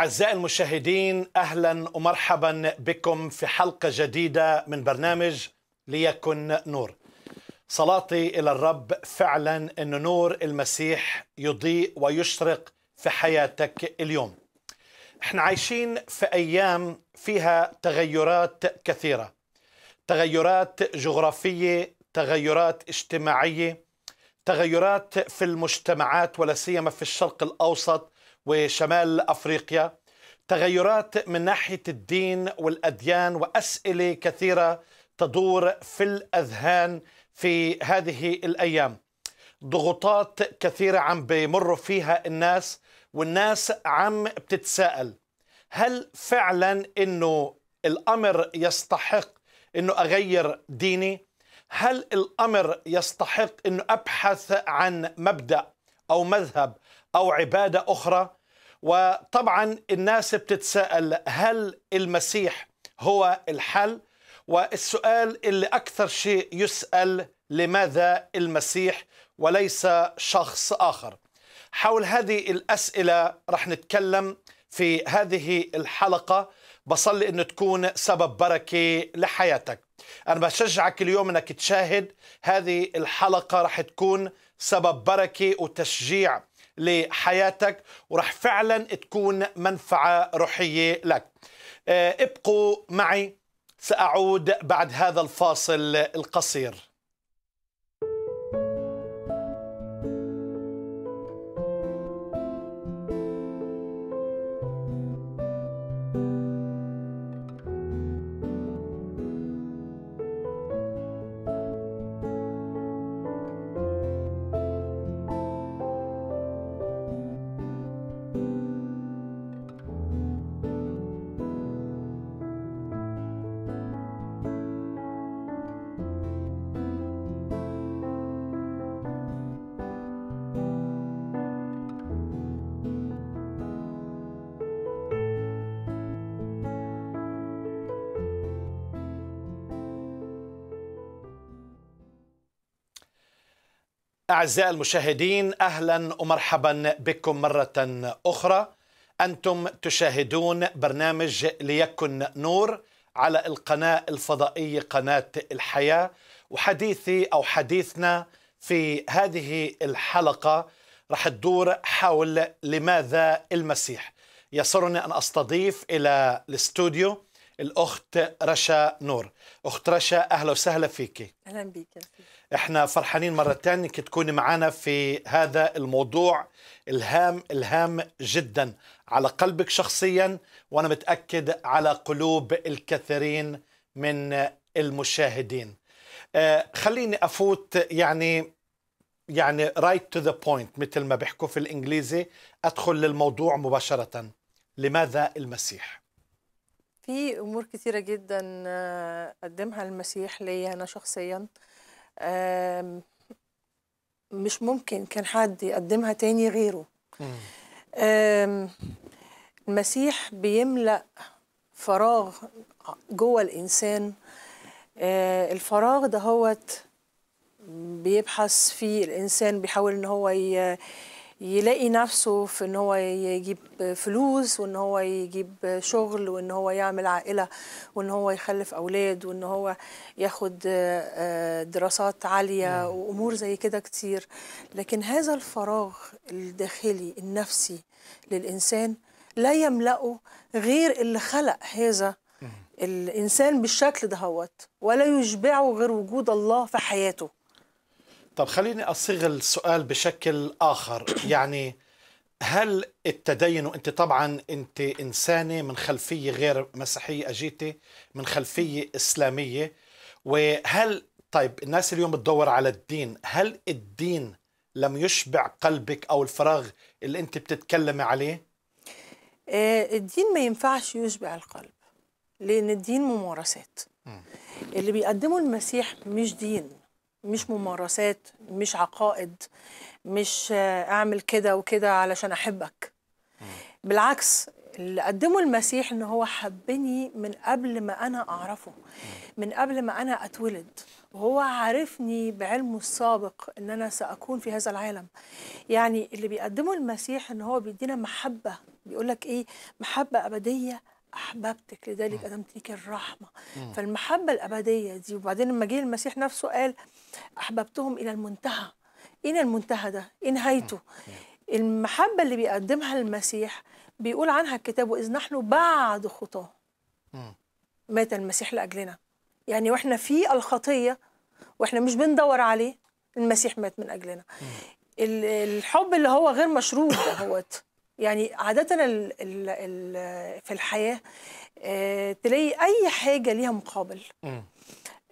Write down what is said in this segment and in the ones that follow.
أعزائي المشاهدين أهلا ومرحبا بكم في حلقة جديدة من برنامج ليكن نور صلاتي إلى الرب فعلا أن نور المسيح يضيء ويشرق في حياتك اليوم احنا عايشين في أيام فيها تغيرات كثيرة تغيرات جغرافية تغيرات اجتماعية تغيرات في المجتمعات ولا سيما في الشرق الأوسط وشمال افريقيا تغيرات من ناحيه الدين والاديان واسئله كثيره تدور في الاذهان في هذه الايام ضغوطات كثيره عم بيمروا فيها الناس والناس عم بتتساءل هل فعلا انه الامر يستحق انه اغير ديني هل الامر يستحق انه ابحث عن مبدا او مذهب او عباده اخرى وطبعا الناس بتتساءل هل المسيح هو الحل والسؤال اللي أكثر شيء يسأل لماذا المسيح وليس شخص آخر حول هذه الأسئلة رح نتكلم في هذه الحلقة بصلي أنه تكون سبب بركة لحياتك أنا بشجعك اليوم أنك تشاهد هذه الحلقة رح تكون سبب بركة وتشجيع لحياتك ورح فعلا تكون منفعة روحية لك آه، ابقوا معي سأعود بعد هذا الفاصل القصير أعزائي المشاهدين أهلا ومرحبا بكم مرة أخرى أنتم تشاهدون برنامج ليكن نور على القناة الفضائية قناة الحياة وحديثي أو حديثنا في هذه الحلقة رح تدور حول لماذا المسيح يسرني أن أستضيف إلى الاستوديو الاخت رشا نور اخت رشا اهلا وسهلا فيك اهلا بك احنا فرحانين مره ثانيه انك تكوني معنا في هذا الموضوع الهام الهام جدا على قلبك شخصيا وانا متاكد على قلوب الكثيرين من المشاهدين آه خليني افوت يعني يعني right to the point مثل ما بيحكوا في الانجليزي ادخل للموضوع مباشره لماذا المسيح في امور كتيره جدا آه، قدمها المسيح ليا انا شخصيا مش ممكن كان حد يقدمها تاني غيره المسيح بيملا فراغ جوه الانسان آه، الفراغ هو بيبحث فيه الانسان بيحاول ان هو يلاقي نفسه في ان هو يجيب فلوس وان هو يجيب شغل وان هو يعمل عائله وان هو يخلف اولاد وان هو ياخد آه، دراسات عاليه نعم. وامور زي كده كتير لكن هذا الفراغ الداخلي النفسي للانسان لا يملأه غير اللي خلق هذا الانسان بالشكل دهوت ولا يشبعه غير وجود الله في حياته طب خليني أصيغ السؤال بشكل آخر يعني هل التدين وانت طبعا انت انسانه من خلفيه غير مسيحيه اجيتي من خلفيه اسلاميه وهل طيب الناس اليوم بتدور على الدين هل الدين لم يشبع قلبك او الفراغ اللي انت بتتكلمي عليه آه، الدين ما ينفعش يشبع القلب لان الدين ممارسات اللي بيقدمه المسيح مش دين مش ممارسات مش عقائد مش اعمل كده وكده علشان احبك بالعكس اللي قدمه المسيح ان هو حبني من قبل ما انا اعرفه من قبل ما انا اتولد وهو عارفني بعلمه السابق ان انا ساكون في هذا العالم يعني اللي بيقدمه المسيح ان هو بيدينا محبه بيقول لك ايه محبه ابديه احببتك لذلك ادمتك الرحمه فالمحبه الابديه دي وبعدين لما جه المسيح نفسه قال احببتهم الى المنتهى اين المنتهى ده ايه نهايته المحبه اللي بيقدمها المسيح بيقول عنها الكتاب واذ نحن بعد خطاه مات المسيح لاجلنا يعني واحنا في الخطيه واحنا مش بندور عليه المسيح مات من اجلنا الحب اللي هو غير مشروط دوت يعني عادة الـ الـ الـ في الحياة آه تلاقي أي حاجة ليها مقابل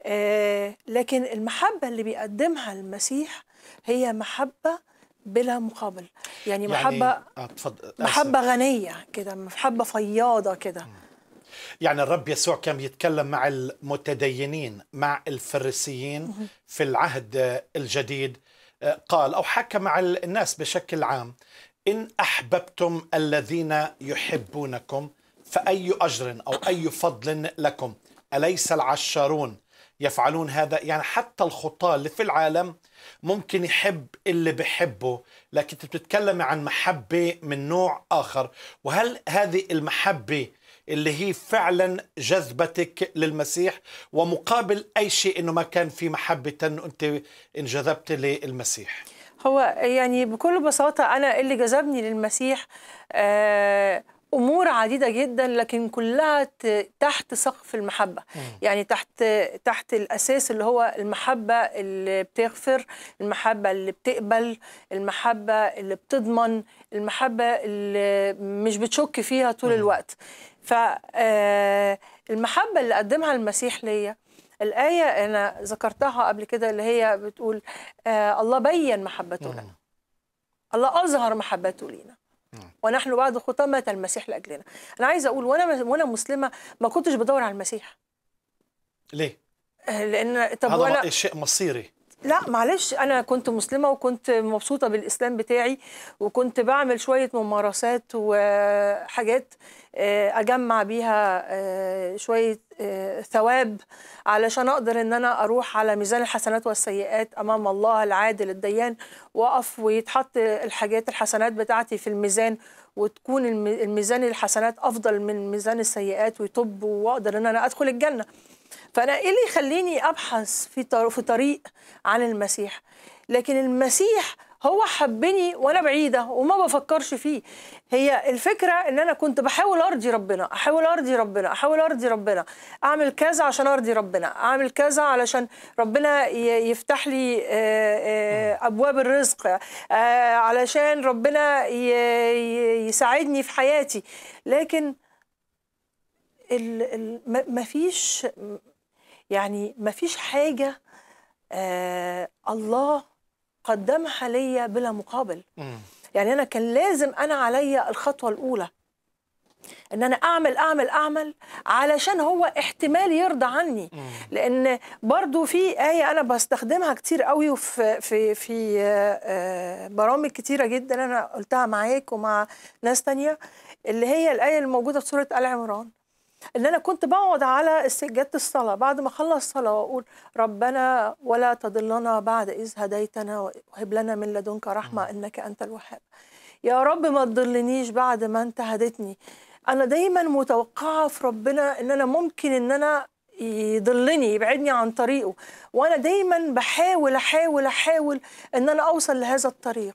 آه لكن المحبة اللي بيقدمها المسيح هي محبة بلا مقابل يعني, يعني محبة آه، أتفضل. محبة غنية كده محبة فياضة كده يعني الرب يسوع كان يتكلم مع المتدينين مع الفريسيين في العهد الجديد آه، قال أو حكى مع الناس بشكل عام إن أحببتم الذين يحبونكم فأي أجر أو أي فضل لكم أليس العشارون يفعلون هذا يعني حتى الخطاة اللي في العالم ممكن يحب اللي بحبه لكن انت بتتكلم عن محبة من نوع آخر وهل هذه المحبة اللي هي فعلا جذبتك للمسيح ومقابل أي شيء أنه ما كان في محبة أنه أنت انجذبت للمسيح هو يعني بكل بساطة أنا اللي جذبني للمسيح آه، امور عديده جدا لكن كلها تحت سقف المحبه يعني تحت تحت الاساس اللي هو المحبه اللي بتغفر المحبه اللي بتقبل المحبه اللي بتضمن المحبه اللي مش بتشك فيها طول الوقت فالمحبه آه، اللي قدمها المسيح ليا الآية أنا ذكرتها قبل كده اللي هي بتقول آه الله بين محبته لنا الله أظهر محبته لينا ونحن بعد خطاه مات المسيح لاجلنا انا عايزه اقول وانا وانا مسلمه ما كنتش بدور على المسيح ليه آه، لان طب هذا وانا شيء مصيري لا معلش انا كنت مسلمه وكنت مبسوطه بالاسلام بتاعي وكنت بعمل شويه ممارسات وحاجات آه، اجمع بيها آه، شويه آه، ثواب علشان اقدر ان انا اروح على ميزان الحسنات والسيئات امام الله العادل الديان واقف ويتحط الحاجات الحسنات بتاعتي في الميزان وتكون الميزان الحسنات افضل من ميزان السيئات ويطب واقدر ان انا ادخل الجنه فانا ايه اللي يخليني ابحث في في طريق عن المسيح لكن المسيح هو حبني وانا بعيده وما بفكرش فيه هي الفكره ان انا كنت بحاول ارضي ربنا احاول ارضي ربنا احاول ارضي ربنا اعمل كذا عشان ارضي ربنا اعمل كذا علشان ربنا يفتح لي ابواب الرزق علشان ربنا يساعدني في حياتي لكن ما فيش يعني ما فيش حاجة آه الله قدمها ليا بلا مقابل مم. يعني أنا كان لازم أنا عليا الخطوة الأولى ان انا اعمل اعمل اعمل علشان هو احتمال يرضى عني مم. لان برضو في ايه انا بستخدمها كتير قوي وفي في في آه، آه، برامج كتيره جدا انا قلتها معاك ومع ناس تانية اللي هي الايه الموجوده في سوره ال عمران ان انا كنت بقعد على سجاده الصلاه بعد ما اخلص صلاه واقول ربنا ولا تضلنا بعد اذ هديتنا وهب لنا من لدنك رحمه انك انت الوهاب يا رب ما تضلنيش بعد ما انت هديتني انا دايما متوقعه في ربنا ان انا ممكن ان انا يضلني يبعدني عن طريقه وانا دايما بحاول احاول احاول ان انا اوصل لهذا الطريق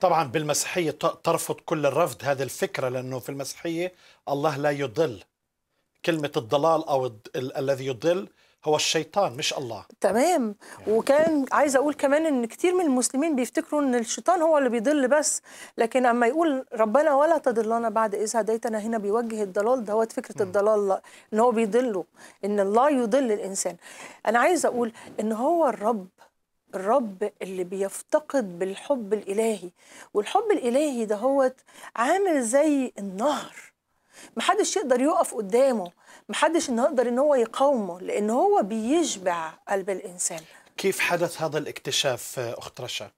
طبعا بالمسيحيه ترفض كل الرفض هذه الفكره لانه في المسيحيه الله لا يضل كلمة الضلال أو ال الذي يضل هو الشيطان مش الله تمام يعني. وكان عايز اقول كمان ان كتير من المسلمين بيفتكروا ان الشيطان هو اللي بيضل بس لكن اما يقول ربنا ولا تضلنا بعد اذ هديتنا هنا بيوجه الضلال ده هو فكره م. الضلال ان هو بيضله ان الله يضل الانسان انا عايز اقول ان هو الرب الرب اللي بيفتقد بالحب الالهي والحب الالهي ده هو عامل زي النهر محدش يقدر يقف قدامه محدش انه يقدر ان هو يقاومه لان هو بيشبع قلب الانسان كيف حدث هذا الاكتشاف اخت رشا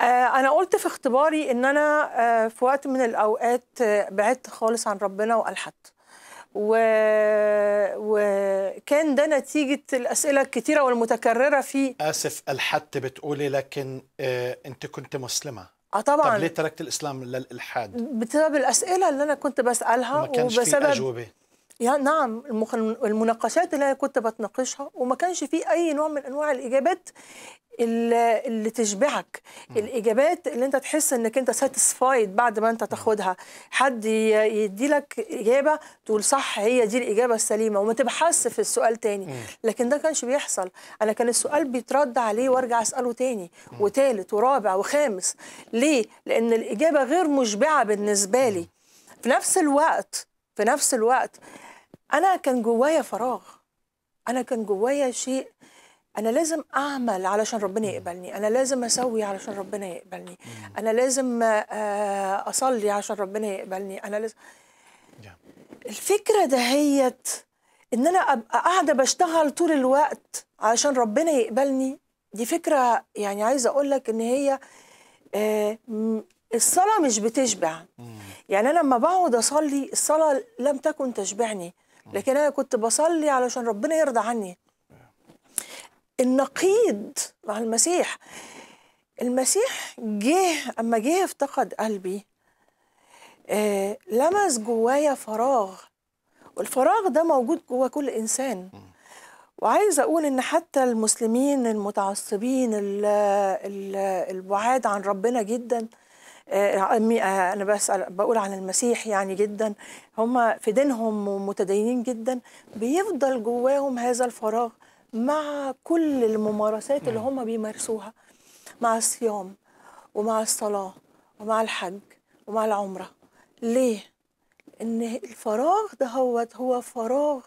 آه، انا قلت في اختباري ان انا آه، في وقت من الاوقات آه، بعدت خالص عن ربنا والحد و... وكان ده نتيجة الأسئلة الكثيرة والمتكررة في آسف الحت بتقولي لكن أنت كنت مسلمة اه طبعا طب ليه تركت الاسلام للالحاد؟ بسبب الاسئله اللي انا كنت بسالها ما كانش وبسبب في اجوبه يعني نعم المناقشات اللي انا كنت بتناقشها وما كانش في اي نوع من انواع الاجابات اللي تشبعك الاجابات اللي انت تحس انك انت ساتيسفايد بعد ما انت تاخدها حد يدي لك اجابه تقول صح هي دي الاجابه السليمه وما تبحثش في السؤال تاني لكن ده كانش بيحصل انا كان السؤال بيترد عليه وارجع اساله تاني م. وتالت ورابع وخامس ليه لان الاجابه غير مشبعه بالنسبه لي في نفس الوقت في نفس الوقت انا كان جوايا فراغ انا كان جوايا شيء انا لازم اعمل علشان ربنا يقبلني انا لازم اسوي علشان ربنا يقبلني انا لازم آه، اصلي عشان ربنا يقبلني انا لازم الفكره دهيت ان انا ابقى قاعده بشتغل طول الوقت علشان ربنا يقبلني دي فكره يعني عايزه اقول لك ان هي آه، الصلاه مش بتشبع يعني انا لما بقعد اصلي الصلاه لم تكن تشبعني لكن انا كنت بصلي علشان ربنا يرضى عني النقيض مع المسيح المسيح جه أما جه افتقد قلبي آه لمس جوايا فراغ والفراغ ده موجود جوا كل إنسان وعايز اقول ان حتى المسلمين المتعصبين البعاد عن ربنا جدا آه، آه، انا بسال بقول عن المسيح يعني جدا هم في دينهم متدينين جدا بيفضل جواهم هذا الفراغ مع كل الممارسات اللي هم بيمارسوها مع الصيام ومع الصلاة ومع الحج ومع العمرة ليه؟ إن الفراغ ده هو, فراغ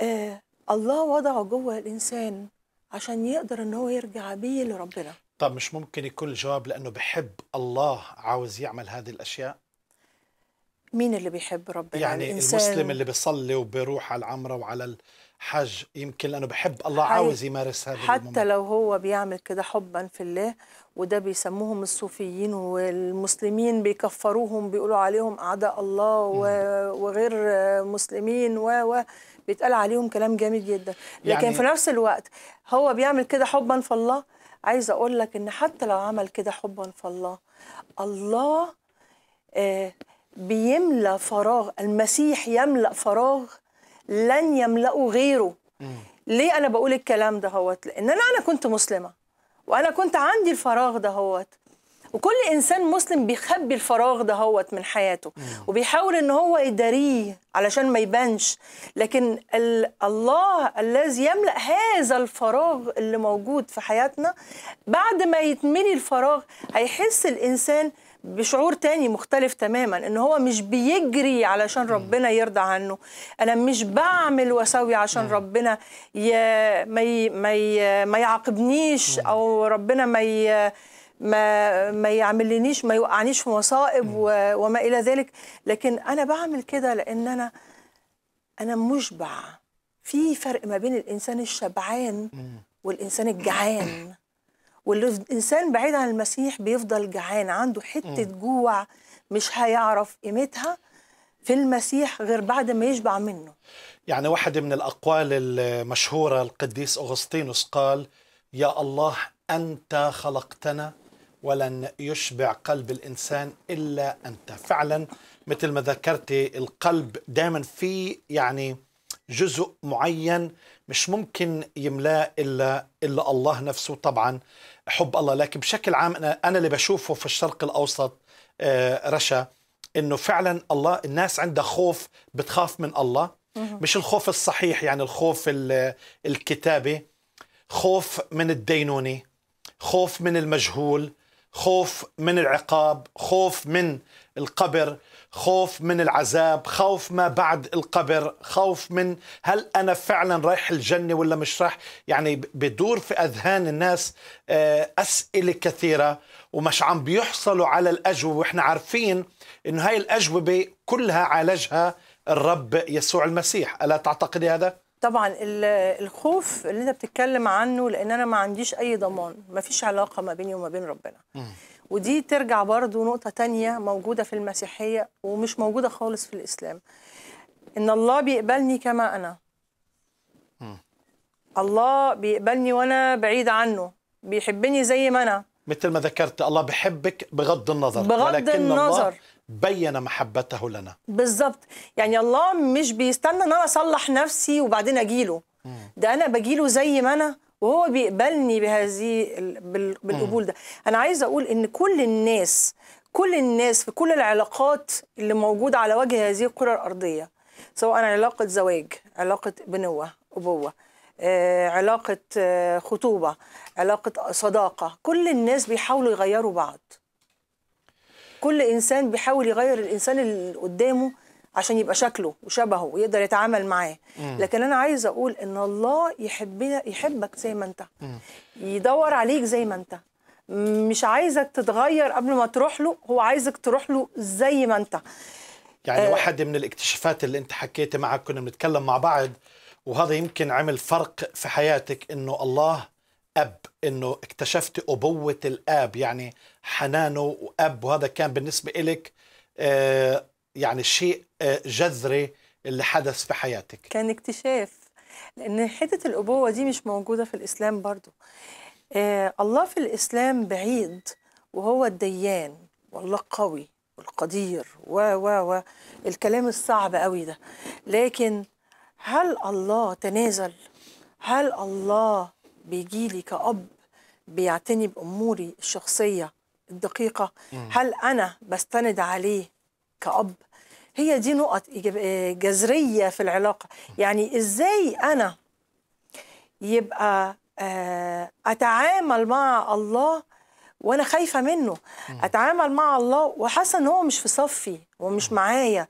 آه الله وضعه جوه الإنسان عشان يقدر إن هو يرجع بيه لربنا طب مش ممكن يكون الجواب لأنه بحب الله عاوز يعمل هذه الأشياء؟ مين اللي بيحب ربنا؟ يعني الإنسان المسلم اللي بيصلي وبيروح على العمرة وعلى حج يمكن لانه بحب الله عاوز يمارس هذا حتى الممكن. لو هو بيعمل كده حبا في الله وده بيسموهم الصوفيين والمسلمين بيكفروهم بيقولوا عليهم اعداء الله و... وغير مسلمين و و بيتقال عليهم كلام جامد جدا لكن يعني... في نفس الوقت هو بيعمل كده حبا في الله عايزه اقول لك ان حتى لو عمل كده حبا في الله الله آه بيملى فراغ المسيح يملا فراغ لن يملأوا غيره ليه انا بقول الكلام ده هوت لان انا انا كنت مسلمه وانا كنت عندي الفراغ ده هوت وكل انسان مسلم بيخبي الفراغ ده هوت من حياته وبيحاول ان هو يداريه علشان ما يبانش لكن الله الذي يملا هذا الفراغ اللي موجود في حياتنا بعد ما يتملي الفراغ هيحس الانسان بشعور تاني مختلف تماما ان هو مش بيجري علشان ربنا يرضى عنه انا مش بعمل واسوي عشان ربنا ي... ما ي... ما ي... ما يعاقبنيش او ربنا ما ي... ما ما يعملنيش ما يوقعنيش في مصائب و... وما الى ذلك لكن انا بعمل كده لان انا انا مشبع في فرق ما بين الانسان الشبعان والانسان الجعان والإنسان بعيد عن المسيح بيفضل جعان عنده حتة جوع مش هيعرف قيمتها في المسيح غير بعد ما يشبع منه يعني واحدة من الأقوال المشهورة القديس أغسطينوس قال يا الله أنت خلقتنا ولن يشبع قلب الإنسان إلا أنت فعلا مثل ما ذكرتي القلب دائما في يعني جزء معين مش ممكن يملاه إلا, إلا الله نفسه طبعا حب الله لكن بشكل عام أنا, أنا اللي بشوفه في الشرق الأوسط آه، رشا انه فعلا الله الناس عندها خوف بتخاف من الله مش الخوف الصحيح يعني الخوف الكتابي خوف من الدينونة خوف من المجهول خوف من العقاب خوف من القبر خوف من العذاب خوف ما بعد القبر خوف من هل أنا فعلا رايح الجنة ولا مش رايح يعني بدور في أذهان الناس آه، أسئلة كثيرة ومش عم بيحصلوا على الأجوبة وإحنا عارفين أنه هاي الأجوبة كلها عالجها الرب يسوع المسيح ألا تعتقد هذا؟ طبعا الخوف اللي انت بتتكلم عنه لان انا ما عنديش اي ضمان ما فيش علاقه ما بيني وما بين ربنا ودي ترجع برضو نقطه تانية موجوده في المسيحيه ومش موجوده خالص في الاسلام ان الله بيقبلني كما انا الله بيقبلني وانا بعيد عنه بيحبني زي ما انا مثل ما ذكرت الله بحبك بغض النظر بغض ولكن النظر الله بين محبته لنا بالظبط يعني الله مش بيستنى ان انا اصلح نفسي وبعدين اجيله مم. ده انا بجيله زي ما انا وهو بيقبلني بهذه بالقبول ده انا عايزه اقول ان كل الناس كل الناس في كل العلاقات اللي موجوده على وجه هذه الكره الارضيه سواء علاقه زواج علاقه بنوه ابوه آه، علاقه آه، خطوبه علاقه صداقه كل الناس بيحاولوا يغيروا بعض كل انسان بيحاول يغير الانسان اللي قدامه عشان يبقى شكله وشبهه ويقدر يتعامل معاه لكن انا عايزه اقول ان الله يحبنا يحبك زي ما انت يدور عليك زي ما انت مش عايزك تتغير قبل ما تروح له هو عايزك تروح له زي ما انت يعني آه واحد من الاكتشافات اللي انت حكيتي معك كنا بنتكلم مع بعض وهذا يمكن عمل فرق في حياتك انه الله اب انه اكتشفت ابوه الاب يعني حنانه واب وهذا كان بالنسبه لك آه، يعني شيء آه، جذري اللي حدث في حياتك كان اكتشاف لان حته الابوه دي مش موجوده في الاسلام برضو آه، الله في الاسلام بعيد وهو الديان والله قوي والقدير و و و الكلام الصعب قوي ده لكن هل الله تنازل هل الله بيجي لي كأب بيعتني بأموري الشخصية الدقيقة هل أنا بستند عليه كأب هي دي نقط آه، جذرية في العلاقة يعني إزاي أنا يبقى آه، أتعامل مع الله وأنا خايفة منه أتعامل مع الله وحاسة إن هو مش في صفي ومش معايا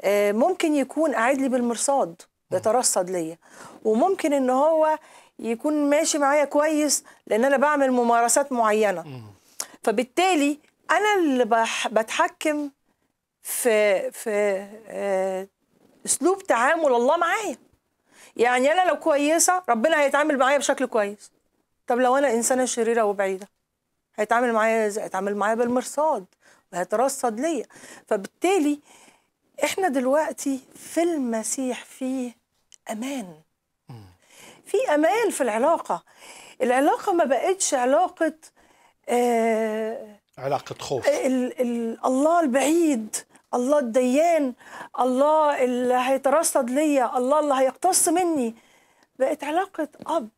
آه، ممكن يكون قاعد لي بالمرصاد يترصد ليا وممكن ان هو يكون ماشي معايا كويس لان انا بعمل ممارسات معينه فبالتالي انا اللي بتحكم في في آه، اسلوب تعامل الله معايا يعني انا لو كويسه ربنا هيتعامل معايا بشكل كويس طب لو انا انسانه شريره وبعيده هيتعامل معايا ازاي هيتعامل معايا بالمرصاد وهيترصد ليا فبالتالي احنا دلوقتي في المسيح فيه امان في امال في العلاقه العلاقه ما بقتش علاقه آه علاقه خوف الـ الـ الله البعيد الله الديان الله اللي هيترصد ليا الله اللي هيقتص مني بقت علاقه اب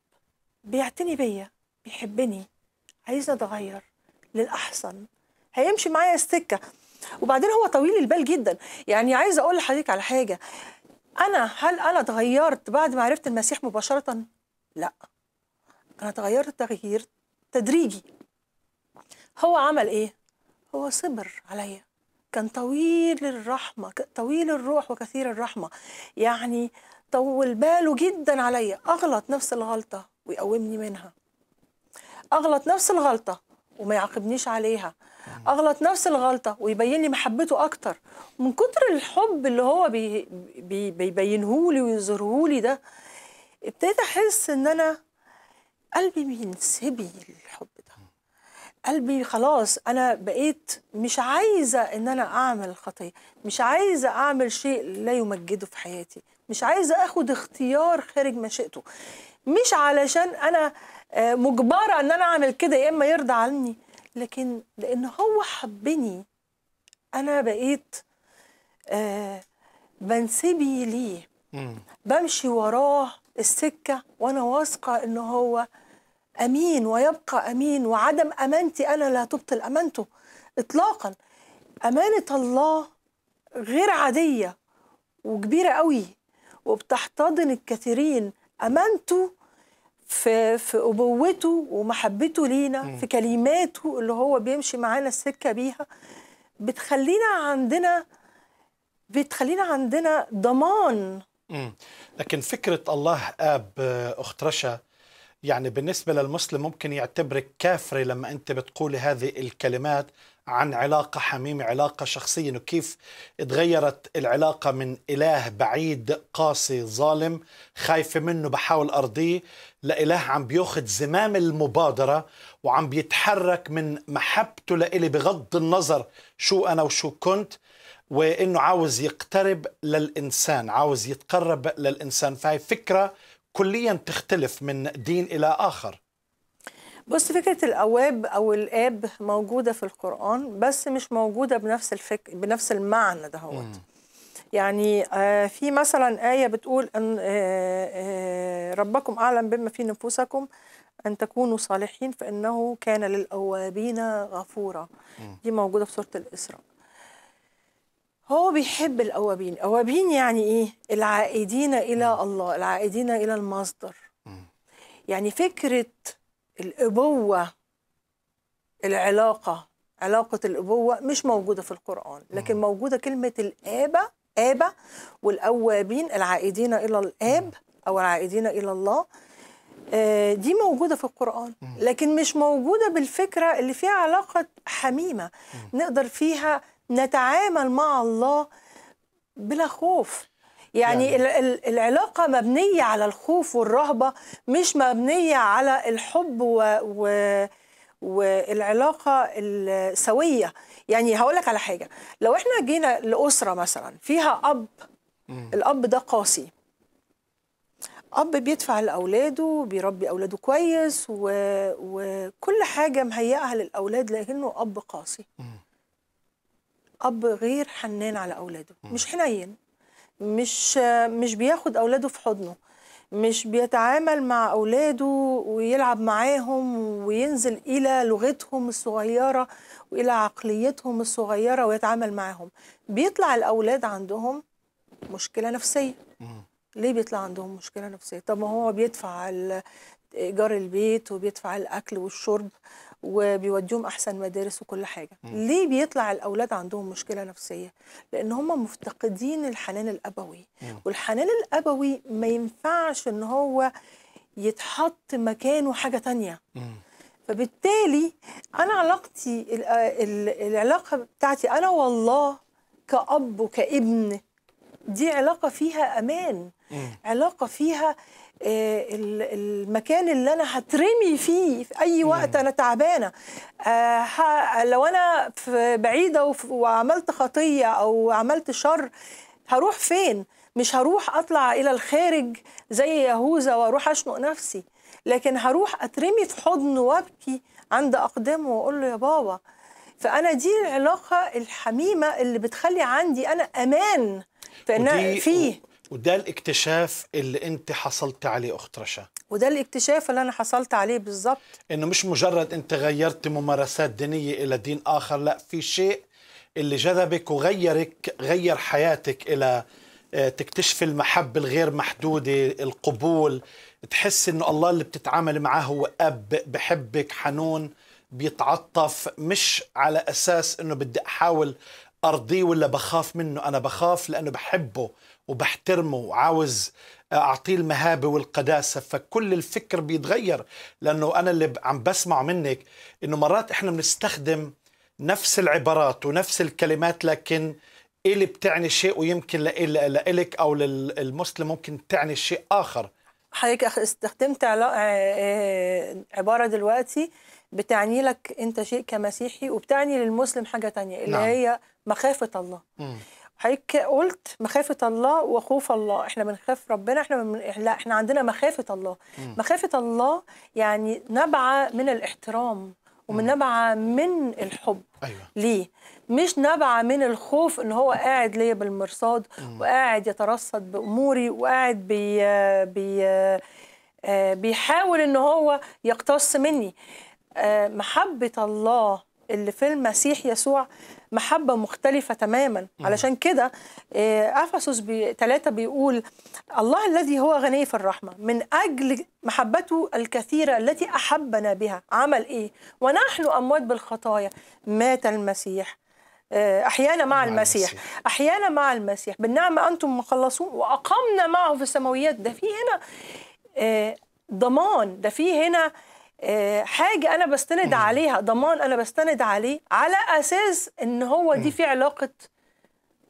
بيعتني بيا بيحبني عايزني اتغير للاحسن هيمشي معايا السكه وبعدين هو طويل البال جدا يعني عايزه اقول لحضرتك على حاجه انا هل انا اتغيرت بعد ما عرفت المسيح مباشره لا انا اتغيرت تغيير تدريجي هو عمل ايه هو صبر عليا كان طويل الرحمه طويل الروح وكثير الرحمه يعني طول باله جدا عليا اغلط نفس الغلطه ويقومني منها اغلط نفس الغلطه وما يعاقبنيش عليها اغلط نفس الغلطه ويبين لي محبته اكتر من كتر الحب اللي هو بي بي بيبينه لي ويظهره لي ده ابتديت احس ان انا قلبي بينسبي الحب ده قلبي خلاص انا بقيت مش عايزه ان انا اعمل خطيه مش عايزه اعمل شيء لا يمجده في حياتي مش عايزه اخد اختيار خارج مشيئته مش علشان انا آه، مجبره ان انا اعمل كده يا اما يرضى عني لكن لأن هو حبني أنا بقيت آه بنسبي ليه بمشي وراه السكة وأنا واثقة إن هو أمين ويبقى أمين وعدم أمانتي أنا لا تبطل أمانته إطلاقا أمانة الله غير عادية وكبيرة قوي وبتحتضن الكثيرين أمانته في في ابوته ومحبته لينا في كلماته اللي هو بيمشي معانا السكه بيها بتخلينا عندنا بتخلينا عندنا ضمان لكن فكره الله اب اخت رشا يعني بالنسبه للمسلم ممكن يعتبرك كافره لما انت بتقولي هذه الكلمات عن علاقة حميمة علاقة شخصية إنه كيف تغيرت العلاقة من إله بعيد قاسي ظالم خايفة منه بحاول أرضيه لإله عم بياخذ زمام المبادرة وعم بيتحرك من محبته لإلي بغض النظر شو أنا وشو كنت وإنه عاوز يقترب للإنسان عاوز يتقرب للإنسان فهي فكرة كليا تختلف من دين إلى آخر بص فكره الأواب أو الآب موجودة في القرآن بس مش موجودة بنفس الفك بنفس المعنى دهوت يعني آه في مثلا آية بتقول أن آه آه ربكم أعلم بما في نفوسكم أن تكونوا صالحين فإنه كان للأوابين غفورا دي موجودة في سورة الإسراء هو بيحب الأوابين الأوابين يعني إيه؟ العائدين إلى الله العائدين إلى المصدر يعني فكرة الابوه العلاقه علاقه الابوه مش موجوده في القران لكن آه. موجوده كلمه الابه ابه والاوابين العائدين الى الاب او العائدين الى الله آه، دي موجودة في القرآن لكن مش موجودة بالفكرة اللي فيها علاقة حميمة نقدر فيها نتعامل مع الله بلا خوف يعني, يعني العلاقه مبنيه على الخوف والرهبه مش مبنيه على الحب و, و والعلاقه السويه يعني هقول لك على حاجه لو احنا جينا لاسره مثلا فيها اب م. الاب ده قاسي اب بيدفع لاولاده بيربي اولاده كويس و... وكل حاجه مهيئها للاولاد لكنه اب قاسي م. اب غير حنان على اولاده م. مش حنين مش مش بياخد اولاده في حضنه مش بيتعامل مع اولاده ويلعب معاهم وينزل الى لغتهم الصغيره والى عقليتهم الصغيره ويتعامل معاهم بيطلع الاولاد عندهم مشكله نفسيه ليه بيطلع عندهم مشكله نفسيه طب ما هو بيدفع ايجار البيت وبيدفع الاكل والشرب وبيوديهم احسن مدارس وكل حاجه مم. ليه بيطلع الاولاد عندهم مشكله نفسيه لان هم مفتقدين الحنان الابوي مم. والحنان الابوي ما ينفعش ان هو يتحط مكانه حاجه تانية مم. فبالتالي انا علاقتي العلاقه بتاعتي انا والله كاب وكابن دي علاقه فيها امان علاقه فيها آه، المكان اللي انا هترمي فيه في اي وقت انا تعبانه آه، لو انا بعيده وعملت خطيه او عملت شر هروح فين مش هروح اطلع الى الخارج زي يهوذا واروح اشنق نفسي لكن هروح اترمي في حضنه وابكي عند اقدامه واقول له يا بابا فانا دي العلاقه الحميمه اللي بتخلي عندي انا امان فان فيه وده الاكتشاف اللي انت حصلت عليه اخت رشا وده الاكتشاف اللي انا حصلت عليه بالظبط انه مش مجرد انت غيرت ممارسات دينيه الى دين اخر لا في شيء اللي جذبك وغيرك غير حياتك الى آه، تكتشف المحبة الغير محدودة القبول تحس انه الله اللي بتتعامل معاه هو اب بحبك حنون بيتعطف مش على اساس انه بدي احاول ارضيه ولا بخاف منه انا بخاف لانه بحبه وبحترمه وعاوز اعطيه المهابه والقداسه فكل الفكر بيتغير لانه انا اللي عم بسمع منك انه مرات احنا بنستخدم نفس العبارات ونفس الكلمات لكن إلي بتعني شيء ويمكن لإلك أو للمسلم ممكن تعني شيء آخر حضرتك استخدمت آه، آه، عبارة دلوقتي بتعني لك أنت شيء كمسيحي وبتعني للمسلم حاجة تانية اللي نعم. هي مخافة الله م. حضرتك قلت مخافه الله وخوف الله احنا بنخاف ربنا احنا من... لا احنا عندنا مخافه الله مم. مخافه الله يعني نبعه من الاحترام ومن نبعه من الحب أيوة. ليه مش نبعه من الخوف ان هو قاعد ليا بالمرصاد مم. وقاعد يترصد باموري وقاعد بي بي آه، بيحاول ان هو يقتص مني آه، محبه الله اللي في المسيح يسوع محبة مختلفة تماما علشان كده آه، أفسس بي ثلاثة بيقول الله الذي هو غني في الرحمة من أجل محبته الكثيرة التي أحبنا بها عمل إيه ونحن أموات بالخطايا مات المسيح آه، أحيانا مع, مع المسيح. المسيح أحيانا مع المسيح بالنعمة أنتم مخلصون وأقمنا معه في السماويات ده في هنا آه، ضمان ده في هنا آه، حاجه انا بستند عليها ضمان انا بستند عليه على اساس ان هو دي في علاقه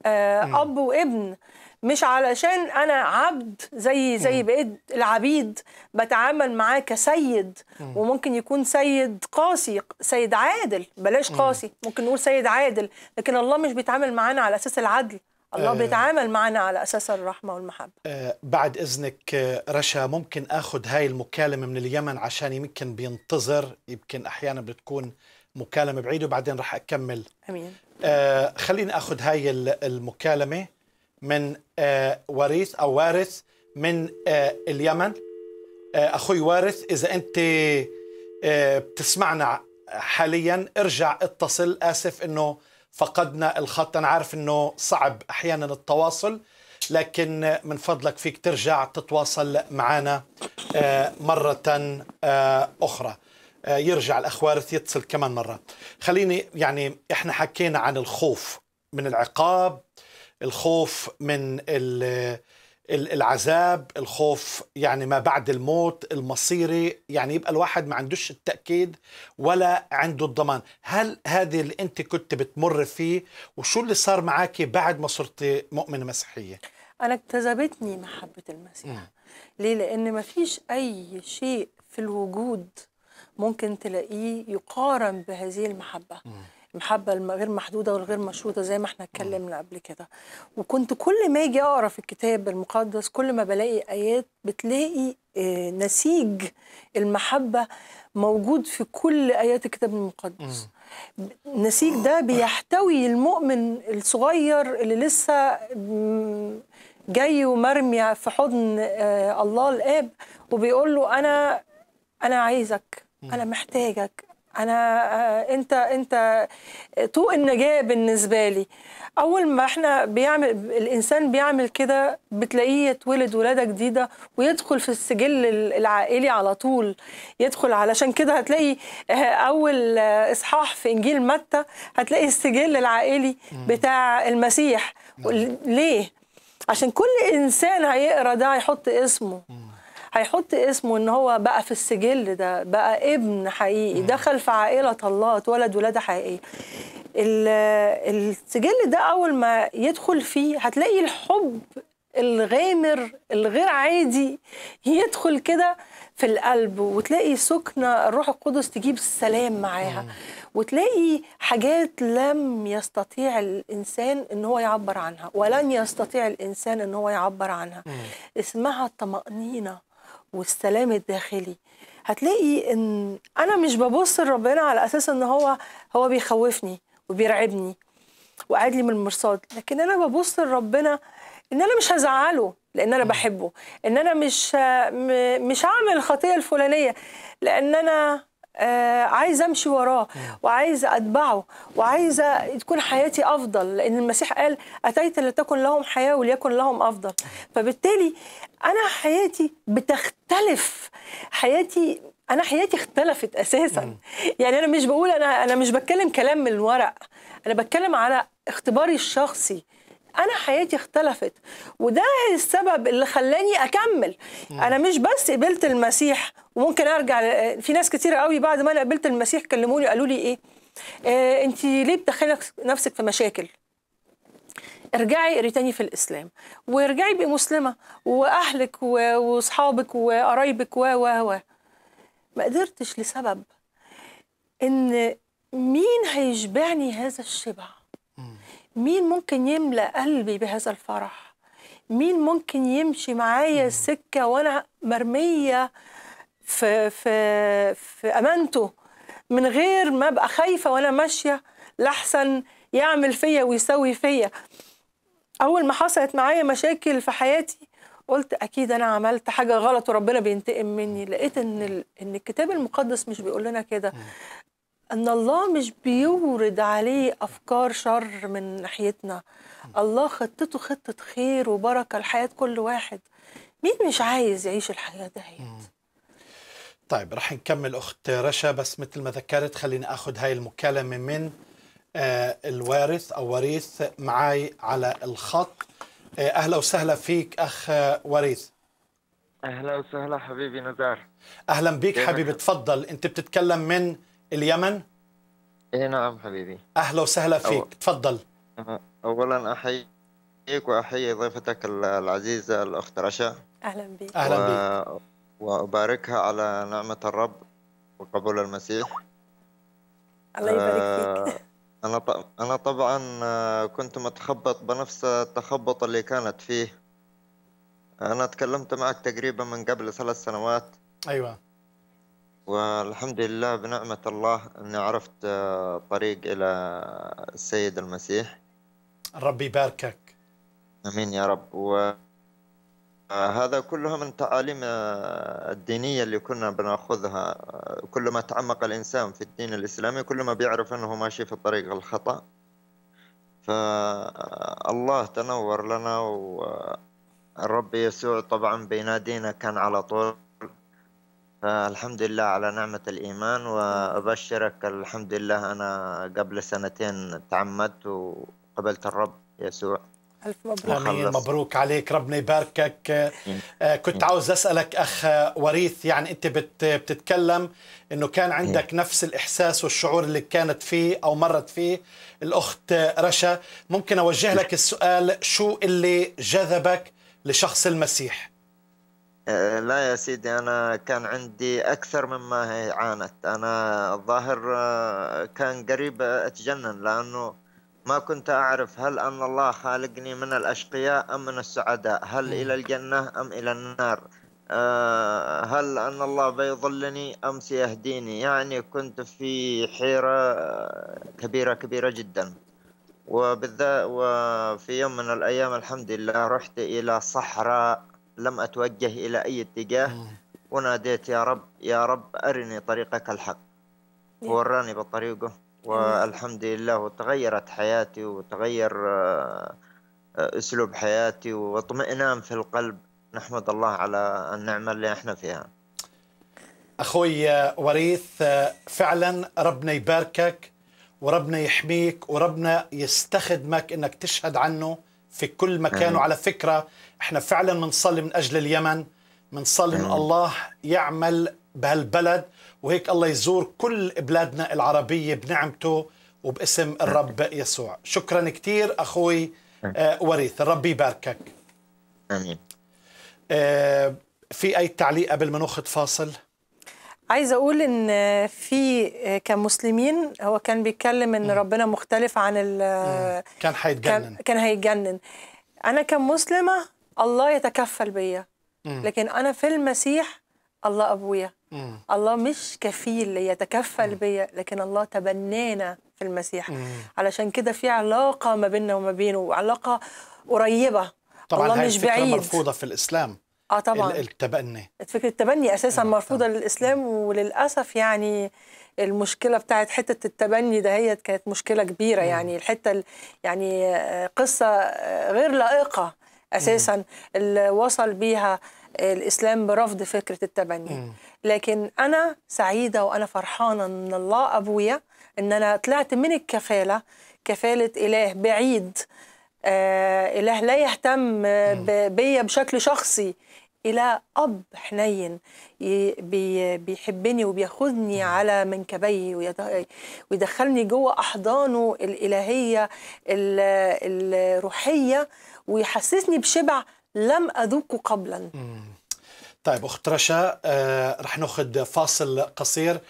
آه، اب وابن مش علشان انا عبد زي زي بقيت العبيد بتعامل معاه كسيد وممكن يكون سيد قاسي سيد عادل بلاش قاسي ممكن نقول سيد عادل لكن الله مش بيتعامل معانا على اساس العدل الله آه بيتعامل معنا على اساس الرحمه والمحبه آه بعد اذنك آه، رشا ممكن اخذ هاي المكالمه من اليمن عشان يمكن بينتظر يمكن احيانا بتكون مكالمه بعيده وبعدين راح اكمل امين آه خليني اخذ هاي المكالمه من آه وريث او وارث من آه اليمن آه اخوي وارث اذا انت آه بتسمعنا حاليا ارجع اتصل اسف انه فقدنا الخط أنا عارف أنه صعب أحيانا التواصل لكن من فضلك فيك ترجع تتواصل معنا آه، مرة آه، أخرى آه، يرجع الأخ وارث يتصل كمان مرة خليني يعني إحنا حكينا عن الخوف من العقاب الخوف من ال العذاب الخوف يعني ما بعد الموت المصيري يعني يبقى الواحد ما عندوش التأكيد ولا عنده الضمان هل هذه اللي أنت كنت بتمر فيه وشو اللي صار معاكي بعد ما صرت مؤمنة مسيحية أنا اجتذبتني محبة المسيح ليه لأن ما فيش أي شيء في الوجود ممكن تلاقيه يقارن بهذه المحبة م. المحبه الغير محدوده والغير مشروطه زي ما احنا اتكلمنا قبل كده وكنت كل ما اجي اقرا في الكتاب المقدس كل ما بلاقي ايات بتلاقي آه، نسيج المحبه موجود في كل ايات الكتاب المقدس النسيج ده بيحتوي المؤمن الصغير اللي لسه جاي ومرمي في حضن آه، الله الاب وبيقول له انا انا عايزك انا محتاجك انا آه، انت انت طوق النجاه بالنسبه لي اول ما احنا بيعمل الانسان بيعمل كده بتلاقيه يتولد ولاده جديده ويدخل في السجل العائلي على طول يدخل علشان كده هتلاقي آه، اول آه، اصحاح في انجيل متى هتلاقي السجل العائلي بتاع المسيح ليه عشان كل انسان هيقرا ده هيحط اسمه هيحط اسمه ان هو بقى في السجل ده بقى ابن حقيقي دخل في عائله الله اتولد ولاده حقيقيه السجل ده اول ما يدخل فيه هتلاقي الحب الغامر الغير عادي يدخل كده في القلب وتلاقي سكنة الروح القدس تجيب السلام معاها وتلاقي حاجات لم يستطيع الإنسان إن هو يعبر عنها ولن يستطيع الإنسان إن هو يعبر عنها اسمها الطمأنينة والسلام الداخلي هتلاقي ان انا مش ببص لربنا على اساس ان هو هو بيخوفني وبيرعبني وقاعد لي من المرصاد لكن انا ببص لربنا ان انا مش هزعله لان انا بحبه ان انا مش مش هعمل الخطيه الفلانيه لان انا آه عايزه امشي وراه وعايزه اتبعه وعايزه تكون حياتي افضل لان المسيح قال اتيت لتكن لهم حياه وليكن لهم افضل فبالتالي انا حياتي بتختلف حياتي انا حياتي اختلفت اساسا يعني انا مش بقول انا انا مش بتكلم كلام من الورق انا بتكلم على اختباري الشخصي انا حياتي اختلفت وده السبب اللي خلاني اكمل انا مش بس قبلت المسيح وممكن ارجع في ناس كتير قوي بعد ما انا قبلت المسيح كلموني قالوا لي ايه آه انت ليه بتدخلي نفسك في مشاكل ارجعي اقري تاني في الاسلام وارجعي بقي مسلمه واهلك واصحابك وقرايبك و و و ما قدرتش لسبب ان مين هيشبعني هذا الشبع مين ممكن يملأ قلبي بهذا الفرح مين ممكن يمشي معايا السكة وأنا مرمية في, في, في أمانته من غير ما أبقى خايفة وأنا ماشية لاحسن يعمل فيا ويسوي فيا أول ما حصلت معايا مشاكل في حياتي قلت اكيد انا عملت حاجه غلط وربنا بينتقم مني لقيت ان ان الكتاب المقدس مش بيقول لنا كده ان الله مش بيورد عليه افكار شر من ناحيتنا الله خطته خطه خير وبركه لحياه كل واحد مين مش عايز يعيش الحياه دهيت طيب رح نكمل اخت رشا بس مثل ما ذكرت خليني اخذ هاي المكالمه من آه، الوارث او وريث معي على الخط آه، اهلا وسهلا فيك اخ وريث اهلا وسهلا حبيبي نزار اهلا بك حبيبي تفضل انت بتتكلم من اليمن اي نعم حبيبي اهلا وسهلا فيك أو... تفضل اولا احييك واحيي ضيفتك العزيزه الاخت رشا اهلا بك اهلا و... بك واباركها على نعمه الرب وقبول المسيح الله يبارك فيك آه، انا ط... انا طبعا آه، كنت متخبط بنفس التخبط اللي كانت فيه انا تكلمت معك تقريبا من قبل ثلاث سنوات ايوه والحمد لله بنعمة الله أني عرفت آه، طريق إلى السيد المسيح ربي يباركك امين يا رب وهذا آه، كلها من تعاليم آه، الدينيه اللي كنا بناخذها كلما تعمق الانسان في الدين الاسلامي كلما بيعرف انه ماشي في الطريق الخطا فالله تنور لنا والرب يسوع طبعا بينادينا كان على طول الحمد لله على نعمة الإيمان وأبشرك الحمد لله أنا قبل سنتين تعمدت وقبلت الرب يسوع ألف مبروك أمين مبروك عليك ربنا يباركك آه، كنت عاوز أسألك أخ وريث يعني أنت بت بتتكلم أنه كان عندك نفس الإحساس والشعور اللي كانت فيه أو مرت فيه الأخت رشا ممكن أوجه لك السؤال شو اللي جذبك لشخص المسيح آه، لا يا سيدي انا كان عندي اكثر مما هي عانت انا الظاهر آه، كان قريب اتجنن لانه ما كنت اعرف هل ان الله خالقني من الاشقياء ام من السعداء هل الى الجنه ام الى النار آه، هل ان الله بيضلني ام سيهديني يعني كنت في حيره كبيره كبيره جدا وبالذات وفي يوم من الايام الحمد لله رحت الى صحراء لم أتوجه إلى أي اتجاه وناديت يا رب يا رب أرني طريقك الحق وراني بطريقه والحمد لله وتغيرت حياتي وتغير آه، أسلوب حياتي واطمئنان في القلب نحمد الله على النعمة اللي احنا فيها أخوي وريث آه، فعلا ربنا يباركك وربنا يحميك وربنا يستخدمك انك تشهد عنه في كل مكان وعلى فكره احنا فعلا بنصلي من اجل اليمن بنصلي ان نعم. الله يعمل بهالبلد وهيك الله يزور كل بلادنا العربيه بنعمته وباسم الرب يسوع شكرا كثير اخوي نعم. آه، وريث الرب يباركك امين آه، في اي تعليق قبل ما ناخذ فاصل عايز اقول ان في آه، كمسلمين هو كان بيتكلم ان ربنا مختلف عن كان هيتجنن كان هيتجنن انا كمسلمه الله يتكفل بيا لكن انا في المسيح الله ابويا الله مش كفيل ليتكفل بيا لكن الله تبنانا في المسيح علشان كده في علاقه ما بيننا وما بينه وعلاقه قريبه طبعا الله مش بعيد مرفوضه في الاسلام اه طبعا التبني فكره التبني اساسا مم. مرفوضه للاسلام وللاسف يعني المشكله بتاعت حته التبني دهيت كانت مشكله كبيره مم. يعني الحته يعني آه، قصه آه، غير لائقه اساسا اللي وصل بيها الاسلام برفض فكره التبني لكن انا سعيده وانا فرحانه ان الله ابويا ان انا طلعت من الكفاله كفاله اله بعيد آه اله لا يهتم بيا بشكل شخصي إلى أب حنين بيحبني وبياخذني على منكبي ويدخلني جوه أحضانه الإلهية الروحية ويحسسني بشبع لم أذوقه قبلا طيب أخت رشا آه، رح ناخذ فاصل قصير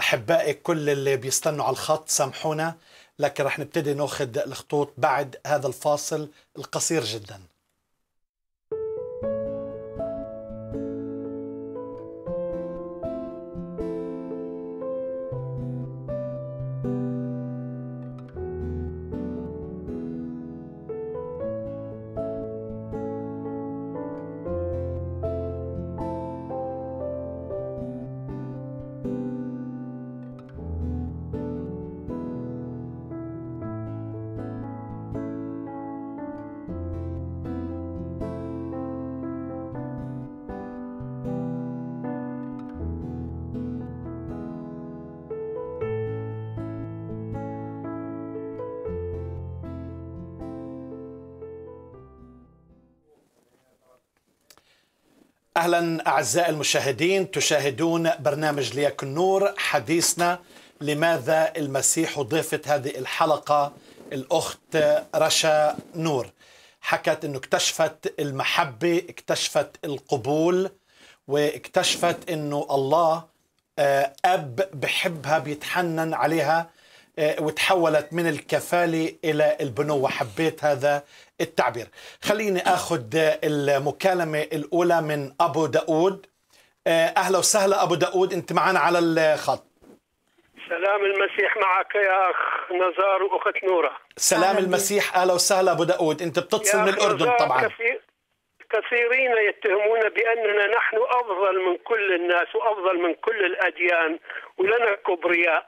أحبائي كل اللي بيستنوا على الخط سامحونا لكن رح نبتدي ناخذ الخطوط بعد هذا الفاصل القصير جداً اهلا أعزائي المشاهدين تشاهدون برنامج ليك النور حديثنا لماذا المسيح ضيفت هذه الحلقة الأخت رشا نور حكت أنه اكتشفت المحبة اكتشفت القبول واكتشفت أنه الله آه، أب بحبها بيتحنن عليها آه، وتحولت من الكفالة إلى البنوة حبيت هذا التعبير خليني أخذ المكالمة الأولى من أبو داود آه، أهلا وسهلا أبو داود أنت معنا على الخط سلام المسيح معك يا أخ نزار وأخت نورة سلام المسيح أهلا وسهلا أبو داود أنت بتتصل من الأردن طبعا كثيرين يتهمون بأننا نحن أفضل من كل الناس وأفضل من كل الأديان ولنا كبرياء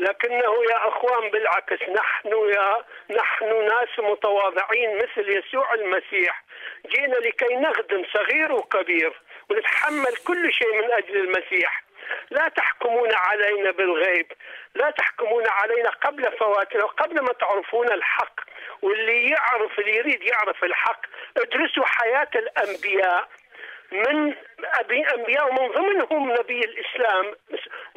لكنه يا اخوان بالعكس نحن يا نحن ناس متواضعين مثل يسوع المسيح جينا لكي نخدم صغير وكبير ونتحمل كل شيء من اجل المسيح لا تحكمون علينا بالغيب لا تحكمون علينا قبل فواتنا وقبل ما تعرفون الحق واللي يعرف اللي يريد يعرف الحق ادرسوا حياة الأنبياء من أنبياء ومن ضمنهم نبي الإسلام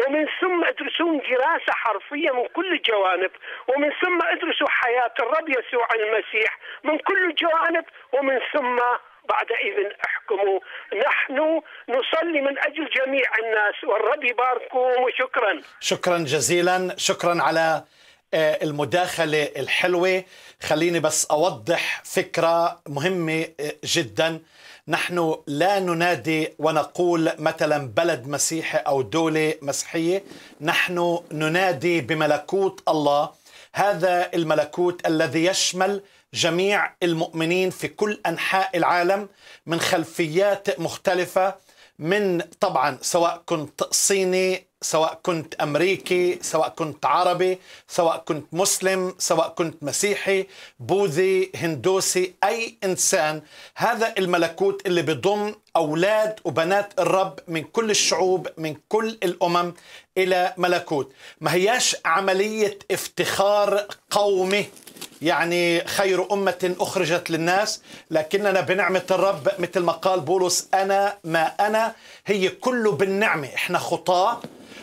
ومن ثم ادرسون دراسة حرفية من كل الجوانب ومن ثم ادرسوا حياة الرب يسوع المسيح من كل الجوانب ومن ثم بعد إذن احكموا نحن نصلي من أجل جميع الناس والرب يباركم وشكرا شكرا جزيلا شكرا على آه، المداخلة الحلوة خليني بس أوضح فكرة مهمة آه، جداً نحن لا ننادي ونقول مثلا بلد مسيحي او دوله مسيحيه نحن ننادي بملكوت الله هذا الملكوت الذي يشمل جميع المؤمنين في كل انحاء العالم من خلفيات مختلفه من طبعا سواء كنت صيني سواء كنت امريكي سواء كنت عربي سواء كنت مسلم سواء كنت مسيحي بوذي هندوسي اي انسان هذا الملكوت اللي بضم اولاد وبنات الرب من كل الشعوب من كل الامم الى ملكوت ما هياش عمليه افتخار قومي يعني خير أمة أخرجت للناس لكننا بنعمة الرب مثل ما قال بولس أنا ما أنا هي كله بالنعمة إحنا خطاة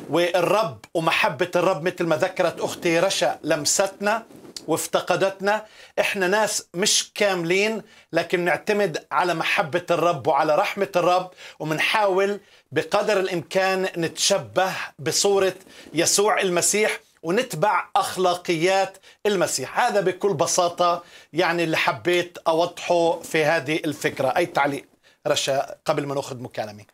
والرب ومحبة الرب مثل ما ذكرت أختي رشا لمستنا وافتقدتنا احنا ناس مش كاملين لكن نعتمد على محبة الرب وعلى رحمة الرب ومنحاول بقدر الإمكان نتشبه بصورة يسوع المسيح ونتبع اخلاقيات المسيح هذا بكل بساطه يعني اللي حبيت اوضحه في هذه الفكره اي تعليق رشا قبل ما ناخذ مكالمه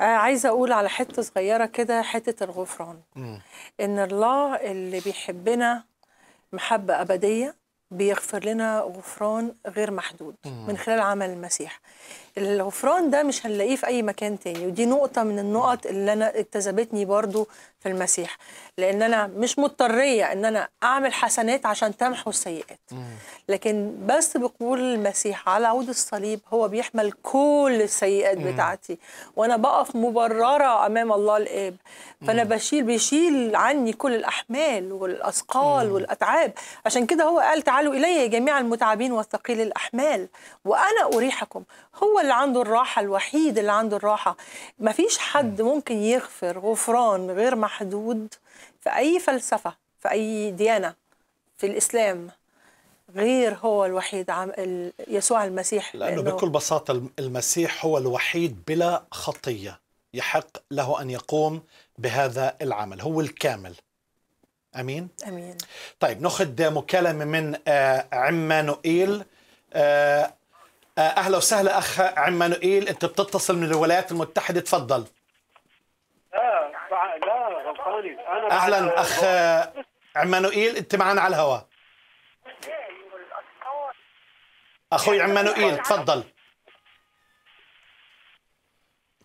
آه عايزه اقول على حته صغيره كده حته الغفران مم. ان الله اللي بيحبنا محبه ابديه بيغفر لنا غفران غير محدود مم. من خلال عمل المسيح الغفران ده مش هنلاقيه في اي مكان تاني ودي نقطه من النقط اللي انا اجتذبتني برضو في المسيح لان انا مش مضطريه ان انا اعمل حسنات عشان تمحو السيئات لكن بس بقبول المسيح على عود الصليب هو بيحمل كل السيئات بتاعتي وانا بقف مبرره امام الله الاب فانا بشيل بيشيل عني كل الاحمال والاثقال والاتعاب عشان كده هو قال تعالوا الي جميع المتعبين والثقيل الاحمال وانا اريحكم هو اللي عنده الراحه الوحيد اللي عنده الراحه مفيش حد ممكن يغفر غفران غير ما محدود في أي فلسفة في أي ديانة في الإسلام غير هو الوحيد عم يسوع المسيح لأنه, لأنه بكل بساطة المسيح هو الوحيد بلا خطية يحق له أن يقوم بهذا العمل هو الكامل أمين؟ أمين طيب نأخذ مكالمة من آه، عمانوئيل آه، آه، أهلا وسهلا أخ عمانوئيل أنت بتتصل من الولايات المتحدة تفضل آه اهلا اخ عمانوئيل انت معنا على الهواء اخوي عمانوئيل تفضل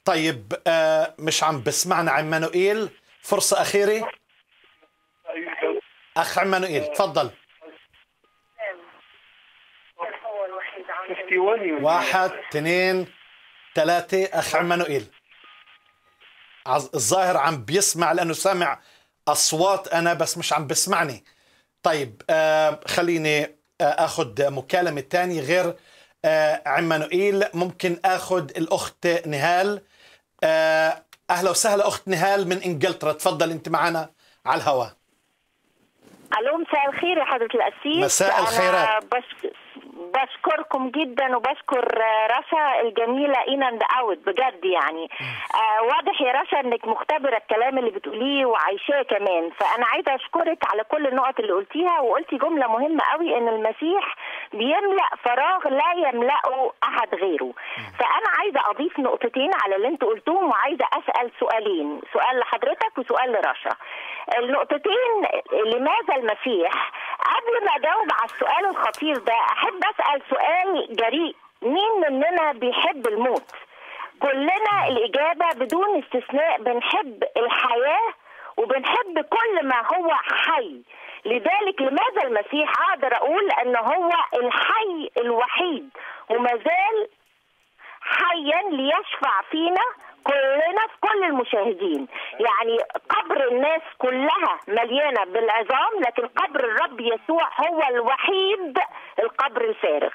طيب آه مش عم بسمعنا عمانوئيل فرصه اخيره اخ عمانوئيل تفضل واحد اثنين ثلاثة أخ عمانوئيل الظاهر عم بيسمع لأنه سامع اصوات انا بس مش عم بسمعني طيب آه، خليني آه، اخذ مكالمه ثانيه غير آه، عمانوئيل ممكن اخذ الاخت نهال اهلا وسهلا اخت نهال من انجلترا تفضل انت معنا على الهواء الو مساء الخير يا حضره الاسيس مساء الخيرات بس بشكركم جدا وبشكر آه، رشا الجميله ان اند اوت بجد يعني آه واضح يا رشا انك مختبره الكلام اللي بتقوليه وعايشاه كمان فانا عايزه اشكرك على كل النقط اللي قلتيها وقلتي جمله مهمه قوي ان المسيح بيملا فراغ لا يملاه احد غيره فانا عايزه اضيف نقطتين على اللي انت قلتهم وعايزه اسال سؤالين سؤال لحضرتك وسؤال لرشا النقطتين لماذا المسيح قبل ما اجاوب على السؤال الخطير ده احب اسال سؤال جريء مين مننا بيحب الموت كلنا الاجابه بدون استثناء بنحب الحياه وبنحب كل ما هو حي لذلك لماذا المسيح اقدر اقول ان هو الحي الوحيد وما زال حيا ليشفع فينا كلنا في كل المشاهدين يعني قبر الناس كلها مليانه بالعظام لكن قبر الرب يسوع هو الوحيد القبر الفارغ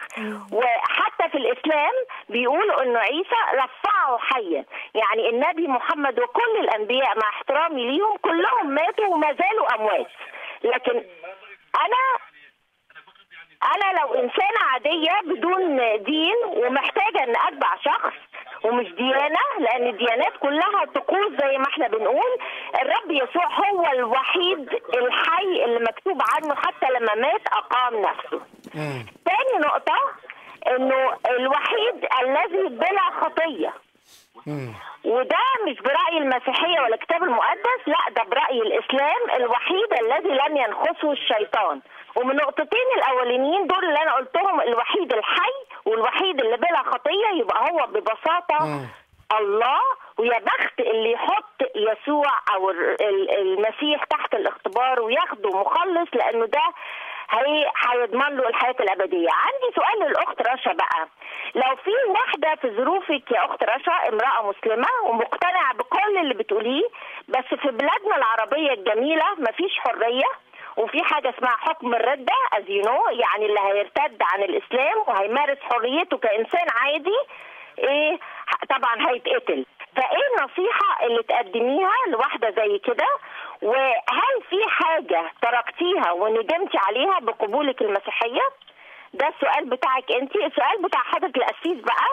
وحتى في الاسلام بيقولوا انه عيسى رفعه حيا يعني النبي محمد وكل الانبياء مع احترامي ليهم كلهم ماتوا وما زالوا اموات لكن انا انا لو انسانه عاديه بدون دين ومحتاجه ان اتبع شخص ومش ديانه لان الديانات كلها طقوس زي ما احنا بنقول الرب يسوع هو الوحيد الحي اللي مكتوب عنه حتى لما مات اقام نفسه. ثاني نقطه انه الوحيد الذي بلا خطيه. وده مش برأي المسيحية ولا الكتاب المقدس لا ده برأي الإسلام الوحيد الذي لم ينخسه الشيطان ومن النقطتين الاولانيين دول اللي انا قلتهم الوحيد الحي والوحيد اللي بلا خطيه يبقى هو ببساطه م. الله ويا بخت اللي يحط يسوع او المسيح تحت الاختبار وياخده مخلص لانه ده هيضمن له الحياه الابديه. عندي سؤال للاخت رشا بقى. لو في واحده في ظروفك يا اخت رشا امراه مسلمه ومقتنعه بكل اللي بتقوليه بس في بلادنا العربيه الجميله مفيش حريه وفي حاجه اسمها حكم الرده از يو نو يعني اللي هيرتد عن الاسلام وهيمارس حريته كانسان عادي ايه طبعا هيتقتل فايه النصيحه اللي تقدميها لواحده زي كده وهل في حاجه تركتيها وندمتي عليها بقبولك المسيحيه ده السؤال بتاعك انت السؤال بتاع حضره القسيس بقى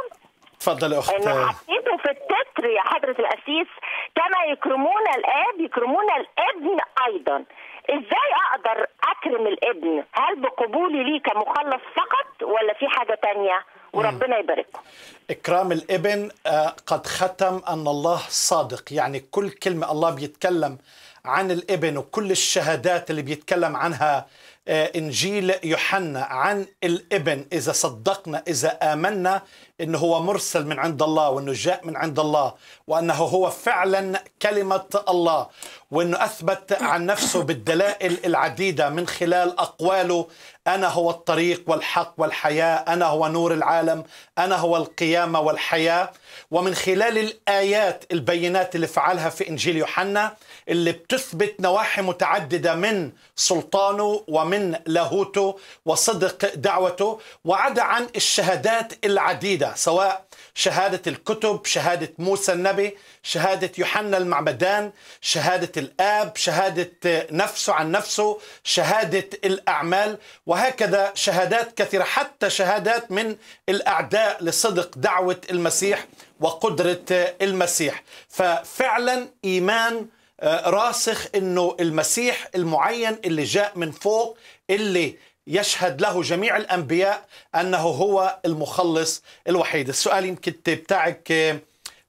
اتفضلي يا اختي حطيته في التتر يا حضره القسيس كما يكرمون الاب يكرمون الابن ايضا ازاي اقدر اكرم الابن هل بقبولي ليه كمخلص فقط ولا في حاجه تانية وربنا يبارككم اكرام الابن آه، قد ختم ان الله صادق يعني كل كلمه الله بيتكلم عن الابن وكل الشهادات اللي بيتكلم عنها آه، انجيل يوحنا عن الابن اذا صدقنا اذا امنا انه هو مرسل من عند الله وانه جاء من عند الله وانه هو فعلا كلمه الله وانه اثبت عن نفسه بالدلائل العديده من خلال اقواله انا هو الطريق والحق والحياه انا هو نور العالم انا هو القيامه والحياه ومن خلال الايات البينات اللي فعلها في انجيل يوحنا اللي بتثبت نواحي متعددة من سلطانه ومن لاهوته وصدق دعوته وعدا عن الشهادات العديدة سواء شهادة الكتب شهادة موسى النبي شهادة يوحنا المعمدان شهادة الآب شهادة نفسه عن نفسه شهادة الأعمال وهكذا شهادات كثيرة حتى شهادات من الأعداء لصدق دعوة المسيح وقدرة المسيح ففعلا إيمان آه، راسخ انه المسيح المعين اللي جاء من فوق اللي يشهد له جميع الانبياء انه هو المخلص الوحيد السؤال يمكن بتاعك آه،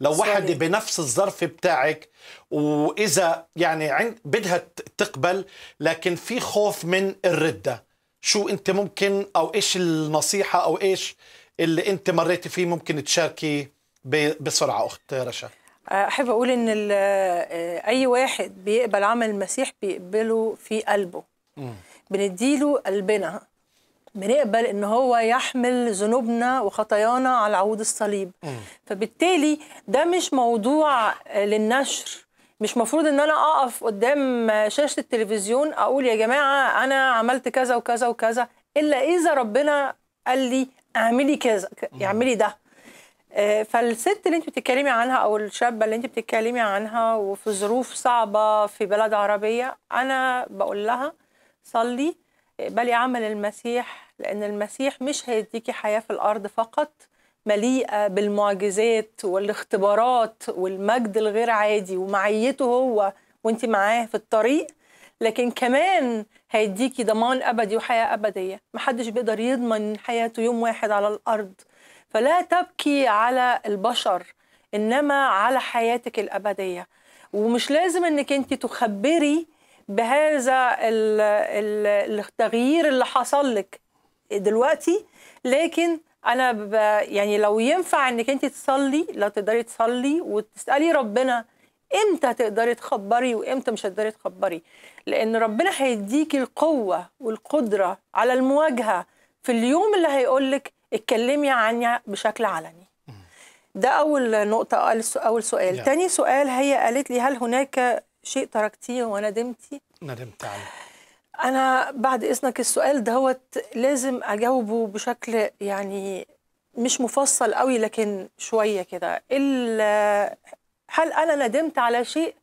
لو وحده إيه؟ بنفس الظرف بتاعك واذا يعني عند بدها تقبل لكن في خوف من الرده شو انت ممكن او ايش النصيحه او ايش اللي انت مريتي فيه ممكن تشاركي بسرعه اخت رشا احب اقول ان آه، اي واحد بيقبل عمل المسيح بيقبله في قلبه بنديله قلبنا بنقبل ان هو يحمل ذنوبنا وخطايانا على عود الصليب فبالتالي ده مش موضوع آه، للنشر مش مفروض ان انا اقف قدام شاشه التلفزيون اقول يا جماعه انا عملت كذا وكذا وكذا الا اذا ربنا قال لي اعملي كذا اعملي ده آه، فالست اللي انت بتتكلمي عنها او الشابه اللي انت بتتكلمي عنها وفي ظروف صعبه في بلد عربيه انا بقول لها صلي بل عمل المسيح لان المسيح مش هيديكي حياه في الارض فقط مليئه بالمعجزات والاختبارات والمجد الغير عادي ومعيته هو وانت معاه في الطريق لكن كمان هيديكي ضمان ابدي وحياه ابديه محدش بيقدر يضمن حياته يوم واحد على الارض فلا تبكي على البشر انما على حياتك الابديه ومش لازم انك انت تخبري بهذا التغيير اللي حصل لك دلوقتي لكن انا يعني لو ينفع انك انت تصلي لو تقدري تصلي وتسالي ربنا امتى تقدري تخبري وامتى مش هتقدري تخبري لان ربنا هيديكي القوه والقدره على المواجهه في اليوم اللي هيقولك اتكلمي عني بشكل علني ده اول نقطه اول سؤال تاني سؤال هي قالت لي هل هناك شيء تركتيه وندمتي ندمت عليه انا بعد اذنك السؤال دهوت لازم اجاوبه بشكل يعني مش مفصل قوي لكن شويه كده هل انا ندمت على شيء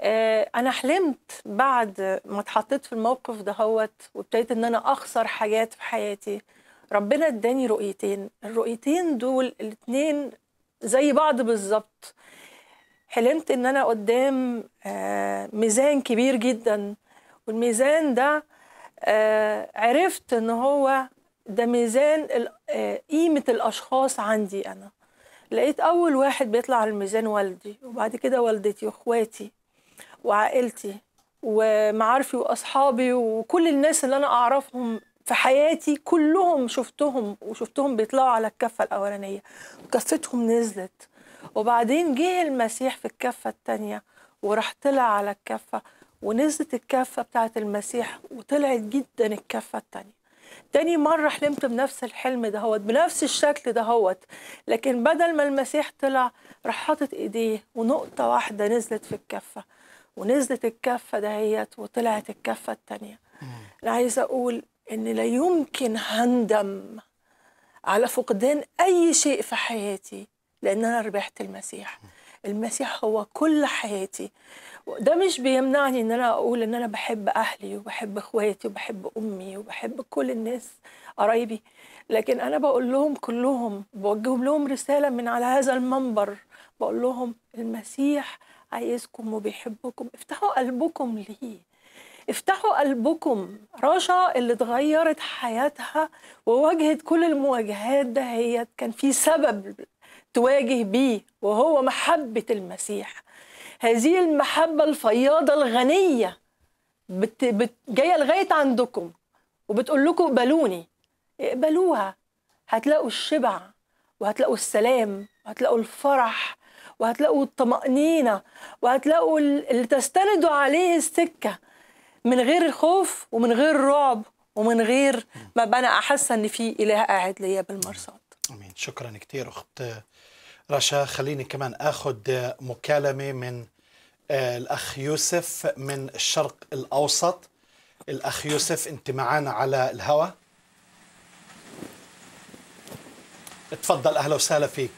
آه، انا حلمت بعد ما اتحطيت في الموقف دهوت وابتديت ان انا اخسر حاجات في حياتي ربنا اداني رؤيتين الرؤيتين دول الاتنين زي بعض بالظبط حلمت ان انا قدام آه، ميزان كبير جدا والميزان ده آه، عرفت ان هو ده ميزان آه، قيمة الأشخاص عندي أنا لقيت أول واحد بيطلع على الميزان والدي وبعد كده والدتي وإخواتي وعائلتي ومعارفي وأصحابي وكل الناس اللي أنا أعرفهم في حياتي كلهم شفتهم وشفتهم بيطلعوا على الكفه الاولانيه وكفتهم نزلت وبعدين جه المسيح في الكفه الثانيه وراح طلع على الكفه ونزلت الكفه بتاعه المسيح وطلعت جدا الكفه الثانيه تاني مرة حلمت بنفس الحلم دهوت بنفس الشكل دهوت لكن بدل ما المسيح طلع راح حاطط ايديه ونقطة واحدة نزلت في الكفة ونزلت الكفة دهيت وطلعت الكفة التانية أنا عايزة أقول ان لا يمكن هندم على فقدان اي شيء في حياتي لان انا ربحت المسيح المسيح هو كل حياتي ده مش بيمنعني ان انا اقول ان انا بحب اهلي وبحب اخواتي وبحب امي وبحب كل الناس قرايبي لكن انا بقول لهم كلهم بوجه لهم رساله من على هذا المنبر بقول لهم المسيح عايزكم وبيحبكم افتحوا قلبكم ليه افتحوا قلبكم رشا اللي اتغيرت حياتها وواجهت كل المواجهات دهيت كان في سبب تواجه بيه وهو محبة المسيح هذه المحبة الفياضة الغنية بت... بت... جاية لغاية عندكم وبتقول لكم اقبلوني اقبلوها هتلاقوا الشبع وهتلاقوا السلام وهتلاقوا الفرح وهتلاقوا الطمأنينة وهتلاقوا اللي تستندوا عليه السكة من غير الخوف ومن غير الرعب ومن غير ما بقى انا احس ان في اله قاعد ليا بالمرصاد امين شكرا كثير اخت رشا خليني كمان اخذ مكالمه من آه، الاخ يوسف من الشرق الاوسط الاخ يوسف انت معنا على الهواء اتفضل اهلا وسهلا فيك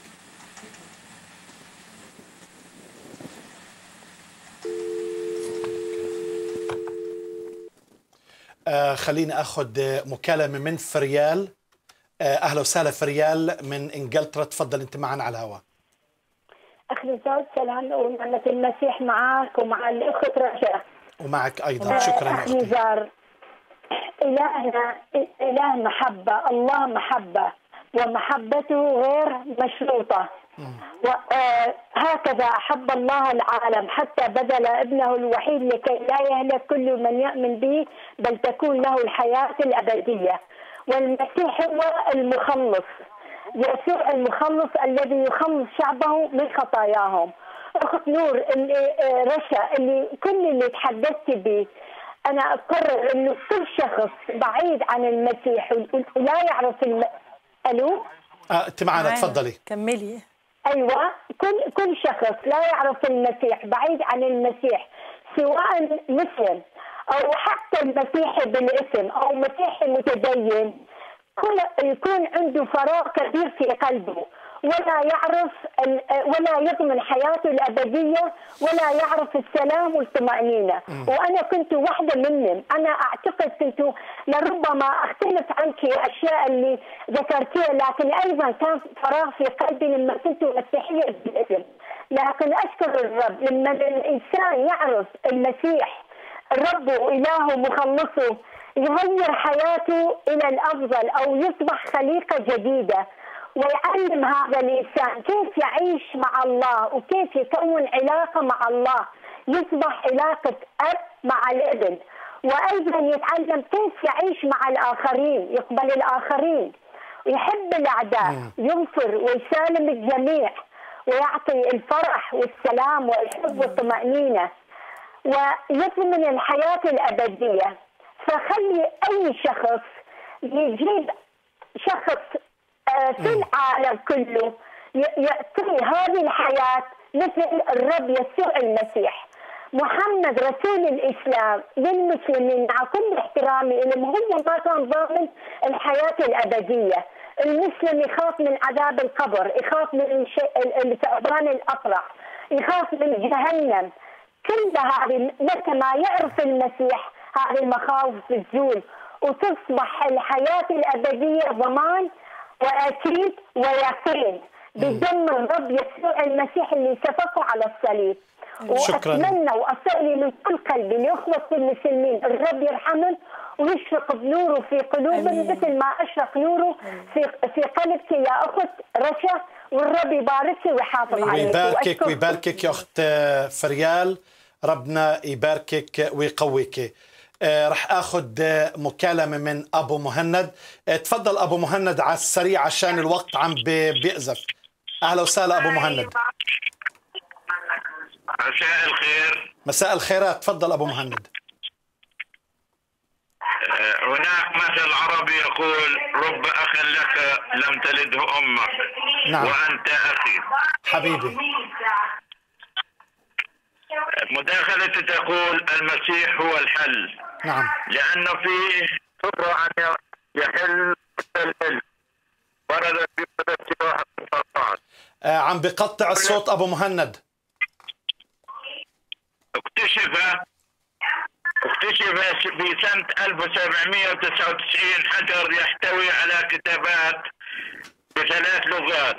آه، خليني اخذ مكالمه من فريال آه، اهلا وسهلا فريال من انجلترا تفضل انت معنا على الهواء اخي نزار سلام في المسيح معك ومع الاخت رجاء ومعك ايضا آه، شكرا اختي زار الهنا اله محبه الله محبه ومحبته غير مشروطه وهكذا أحب الله العالم حتى بذل ابنه الوحيد لكي لا يهلك كل من يؤمن به بل تكون له الحياة الأبدية والمسيح هو المخلص يسوع المخلص الذي يخلص شعبه من خطاياهم اخت نور اللي رشا اللي كل اللي تحدثت به انا اقرر انه كل شخص بعيد عن المسيح ولا يعرف الم... الو آه، انت معنا تفضلي كملي ايوه كل كل شخص لا يعرف المسيح بعيد عن المسيح سواء مسلم او حتى المسيحي بالاسم او مسيحي متدين كل يكون عنده فراغ كبير في قلبه ولا يعرف ولا يضمن حياته الابديه ولا يعرف السلام والطمانينه وانا كنت واحده منهم انا اعتقد كنت لربما اختلف عنك الاشياء اللي ذكرتيها لكن ايضا كان فراغ في قلبي لما كنت مستحيه بالاسم لكن اشكر الرب لما الانسان يعرف المسيح ربه والهه مخلصه يغير حياته الى الافضل او يصبح خليقه جديده ويعلم هذا الإنسان كيف يعيش مع الله وكيف يكون علاقة مع الله يصبح علاقة أب مع الابن وأيضا يتعلم كيف يعيش مع الآخرين يقبل الآخرين يحب الأعداء ينصر ويسالم الجميع ويعطي الفرح والسلام والحب والطمأنينة ويثمن الحياة الأبدية فخلي أي شخص يجيب شخص في العالم كله يأتي هذه الحياة مثل الرب يسوع المسيح محمد رسول الاسلام للمسلمين مع كل احترامي إنهم هم ما كان ضامن الحياه الابديه المسلم يخاف من عذاب القبر يخاف من ثعبان الاقرع يخاف من جهنم كل هذه متى ما يعرف المسيح هذه المخاوف تزول وتصبح الحياه الابديه ضمان وأكيد ويقين بدم الرب يسوع المسيح اللي سفكه على الصليب شكرا واتمنى واصلي من كل قلبي لاخوه المسلمين الرب يرحمهم ويشرق بنوره في قلوبهم مثل ما اشرق نوره في في قلبك يا اخت رشا والرب يباركك ويحافظ عليك ويباركك ويباركك يا اخت فريال ربنا يباركك ويقويك آه، رح اخذ آه، مكالمه من ابو مهند آه، تفضل ابو مهند على السريع عشان الوقت عم بيأزف اهلا وسهلا ابو مهند مساء الخير مساء الخيرات تفضل ابو مهند هناك مثل عربي يقول رب اخ لك لم تلده امك نعم. وانت اخي حبيبي مداخلتي تقول المسيح هو الحل نعم لانه في فكرة أن يحل العلم وردت في سورة آه عم بقطع الصوت أبو مهند اكتشف اكتشف في سنة 1799 حجر يحتوي على كتابات بثلاث لغات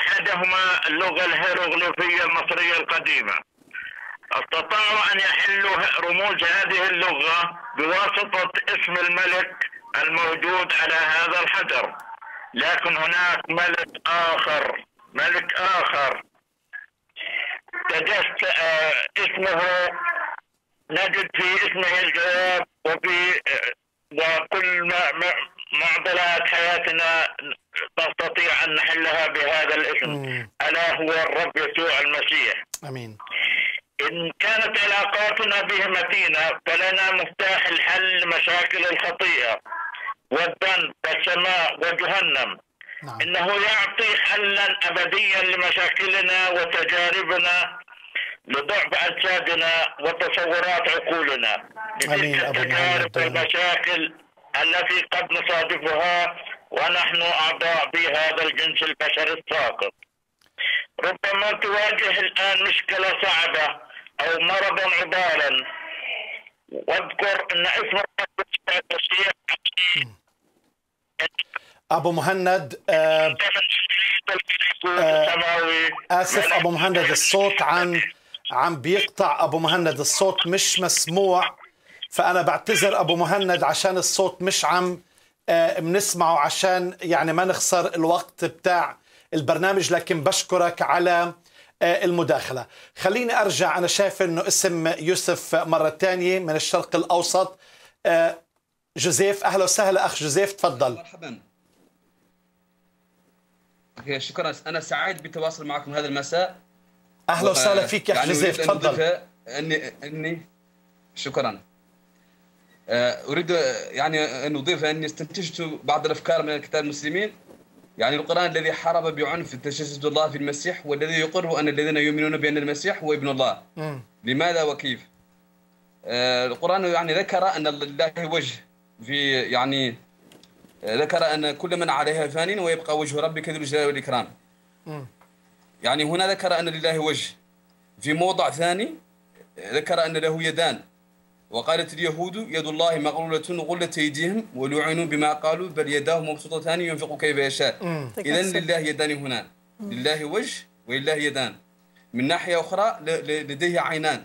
أحدهما اللغة الهيروغليفية المصرية القديمة استطاعوا أن يحلوا رموز هذه اللغة بواسطة اسم الملك الموجود على هذا الحجر لكن هناك ملك آخر ملك آخر تجسد آه، اسمه نجد في اسمه الجواب وفي آه، وكل معضلات حياتنا نستطيع أن نحلها بهذا الاسم ألا هو الرب يسوع المسيح آمين إن كانت علاقاتنا به متينة فلنا مفتاح الحل لمشاكل الخطيئة والذنب والسماء وجهنم نعم. إنه يعطي حلا أبديا لمشاكلنا وتجاربنا لضعف أجسادنا وتصورات عقولنا لتلك التجارب والمشاكل التي قد نصادفها ونحن أعضاء بهذا الجنس البشري الساقط ربما تواجه الآن مشكلة صعبة أو مرضا عضالا واذكر أن اسم أبو مهند آه آه آسف أبو مهند الصوت عن عم بيقطع أبو مهند الصوت مش مسموع فأنا بعتذر أبو مهند عشان الصوت مش عم بنسمعه آه، عشان يعني ما نخسر الوقت بتاع البرنامج لكن بشكرك على آه، المداخلة خليني أرجع أنا شايف أنه اسم يوسف مرة ثانية من الشرق الأوسط آه، جوزيف أهلا وسهلا أخ جوزيف تفضل مرحبا شكرا أنا سعيد بالتواصل معكم هذا المساء أهلا وسهلا فيك يا أخ يعني جوزيف تفضل أني أني شكرا آه، أريد يعني أن أضيف أني استنتجت بعض الأفكار من كتاب المسلمين يعني القرآن الذي حارب بعنف التشسس بالله في المسيح والذي يقر أن الذين يؤمنون بأن المسيح هو ابن الله م. لماذا وكيف آه القرآن يعني ذكر أن لله وجه في يعني آه، ذكر أن كل من عليها فان ويبقى وجه ربك ذو الجلال والإكرام م. يعني هنا ذكر أن لله وجه في موضع ثاني آه، ذكر أن له يدان وقالت اليهود يد الله مغلولة غلت أيديهم ولعنوا بما قالوا بل يداه مبسوطتان ينفق كيف يشاء إذا لله يدان هنا لله وجه ولله يدان من ناحية أخرى لديه عينان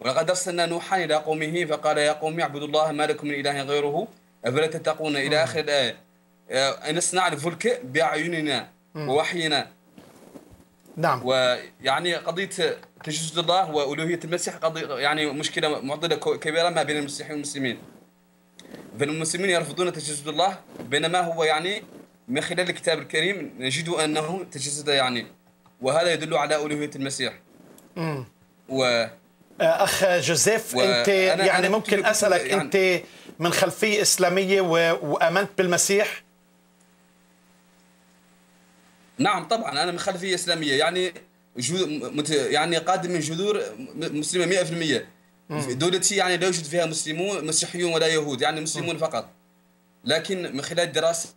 ولقد أرسلنا نوحا إلى قومه فقال يا قوم اعبدوا الله ما لكم من إله غيره أفلا تتقون إلى آخر الآية آه، نصنع الفلك بأعيننا ووحينا نعم ويعني قضيه تجسد الله والوهيه المسيح قضيه يعني مشكله معضله كبيره ما بين المسيحيين والمسلمين بين المسلمين يرفضون تجسد الله بينما هو يعني من خلال الكتاب الكريم نجد انه تجسد يعني وهذا يدل على الوهيه المسيح امم و آه، اخ جوزيف و... انت يعني أنا ممكن اسالك يعني... انت من خلفيه اسلاميه و... وامنت بالمسيح نعم طبعا انا من خلفيه اسلاميه يعني مت يعني قادم من جذور مسلمه 100% دولتي يعني لا يوجد فيها مسلمون مسيحيون ولا يهود يعني مسلمون م. فقط لكن من خلال دراسه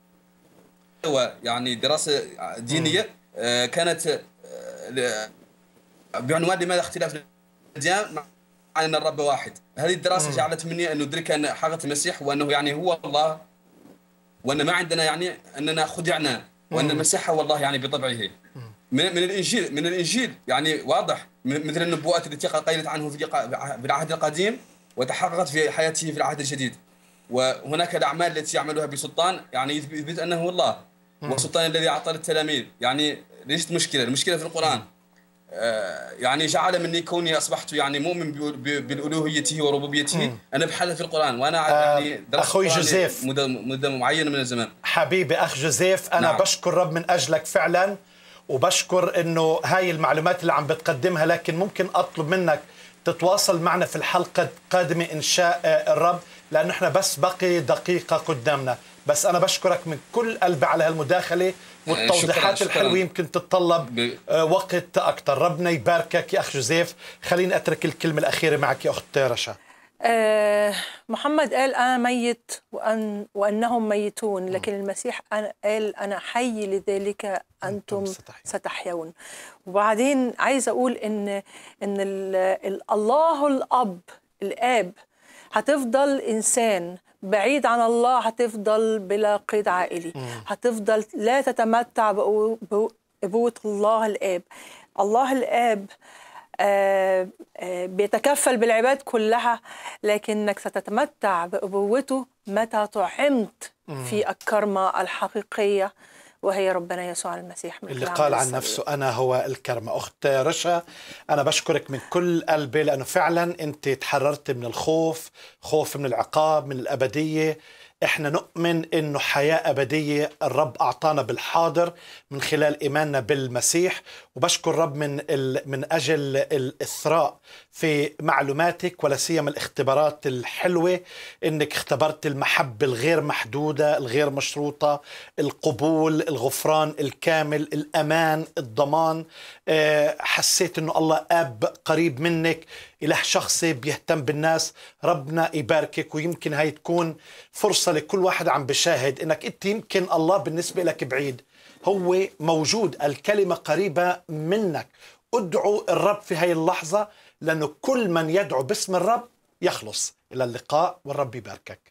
يعني دراسه دينيه آه كانت آه بعنوان لماذا اختلاف الاديان مع ان الرب واحد هذه الدراسه م. جعلت مني ان ادرك ان حقيقه المسيح وانه يعني هو الله وان ما عندنا يعني اننا خدعنا وان المسيح الله يعني بطبعه من, من الانجيل من الانجيل يعني واضح مثل النبوءات التي قيلت عنه في العهد القديم وتحققت في حياته في العهد الجديد وهناك الاعمال التي يعملها بسلطان يعني يثبت انه الله والسلطان الذي اعطى للتلاميذ يعني ليست مشكله المشكله في القران آه، يعني جعل مني كوني اصبحت يعني مؤمن بالالوهيته وربوبيته مم. انا بحاله في القران وانا آه، يعني درست اخوي جوزيف مدة, مدة معينه من الزمان حبيبي اخ جوزيف انا نعم. بشكر رب من اجلك فعلا وبشكر انه هاي المعلومات اللي عم بتقدمها لكن ممكن اطلب منك تتواصل معنا في الحلقه القادمه ان شاء الرب لانه احنا بس بقي دقيقه قدامنا بس انا بشكرك من كل قلبي على هالمداخله آه، والتوضيحات الحلوه يمكن تتطلب ب... آه، وقت اكثر ربنا يباركك يا اخ جوزيف خليني اترك الكلمه الاخيره معك يا اخت رشا أه محمد قال أنا ميت وأن وأنهم ميتون لكن المسيح أنا قال أنا حي لذلك أنتم ستحيون وبعدين عايز أقول إن إن الله الأب الآب هتفضل إنسان بعيد عن الله هتفضل بلا قيد عائلي هتفضل لا تتمتع بأبوة الله الآب الله الآب آه آه بيتكفل بالعباد كلها لكنك ستتمتع بأبوته متى طعمت في الكرمة الحقيقية وهي ربنا يسوع المسيح من اللي قال عن نفسه أنا هو الكرمة أخت رشا أنا بشكرك من كل قلبي لأنه فعلا أنت تحررت من الخوف خوف من العقاب من الأبدية احنا نؤمن انه حياه ابديه الرب اعطانا بالحاضر من خلال ايماننا بالمسيح وبشكر رب من ال... من اجل الاثراء في معلوماتك ولا سيما الاختبارات الحلوه انك اختبرت المحبه الغير محدوده الغير مشروطه القبول الغفران الكامل الامان الضمان آه، حسيت انه الله اب قريب منك اله شخصي بيهتم بالناس ربنا يباركك ويمكن هاي تكون فرصه لكل واحد عم بشاهد انك انت يمكن الله بالنسبه لك بعيد هو موجود الكلمه قريبه منك ادعو الرب في هاي اللحظه لأنه كل من يدعو باسم الرب يخلص إلى اللقاء والرب يباركك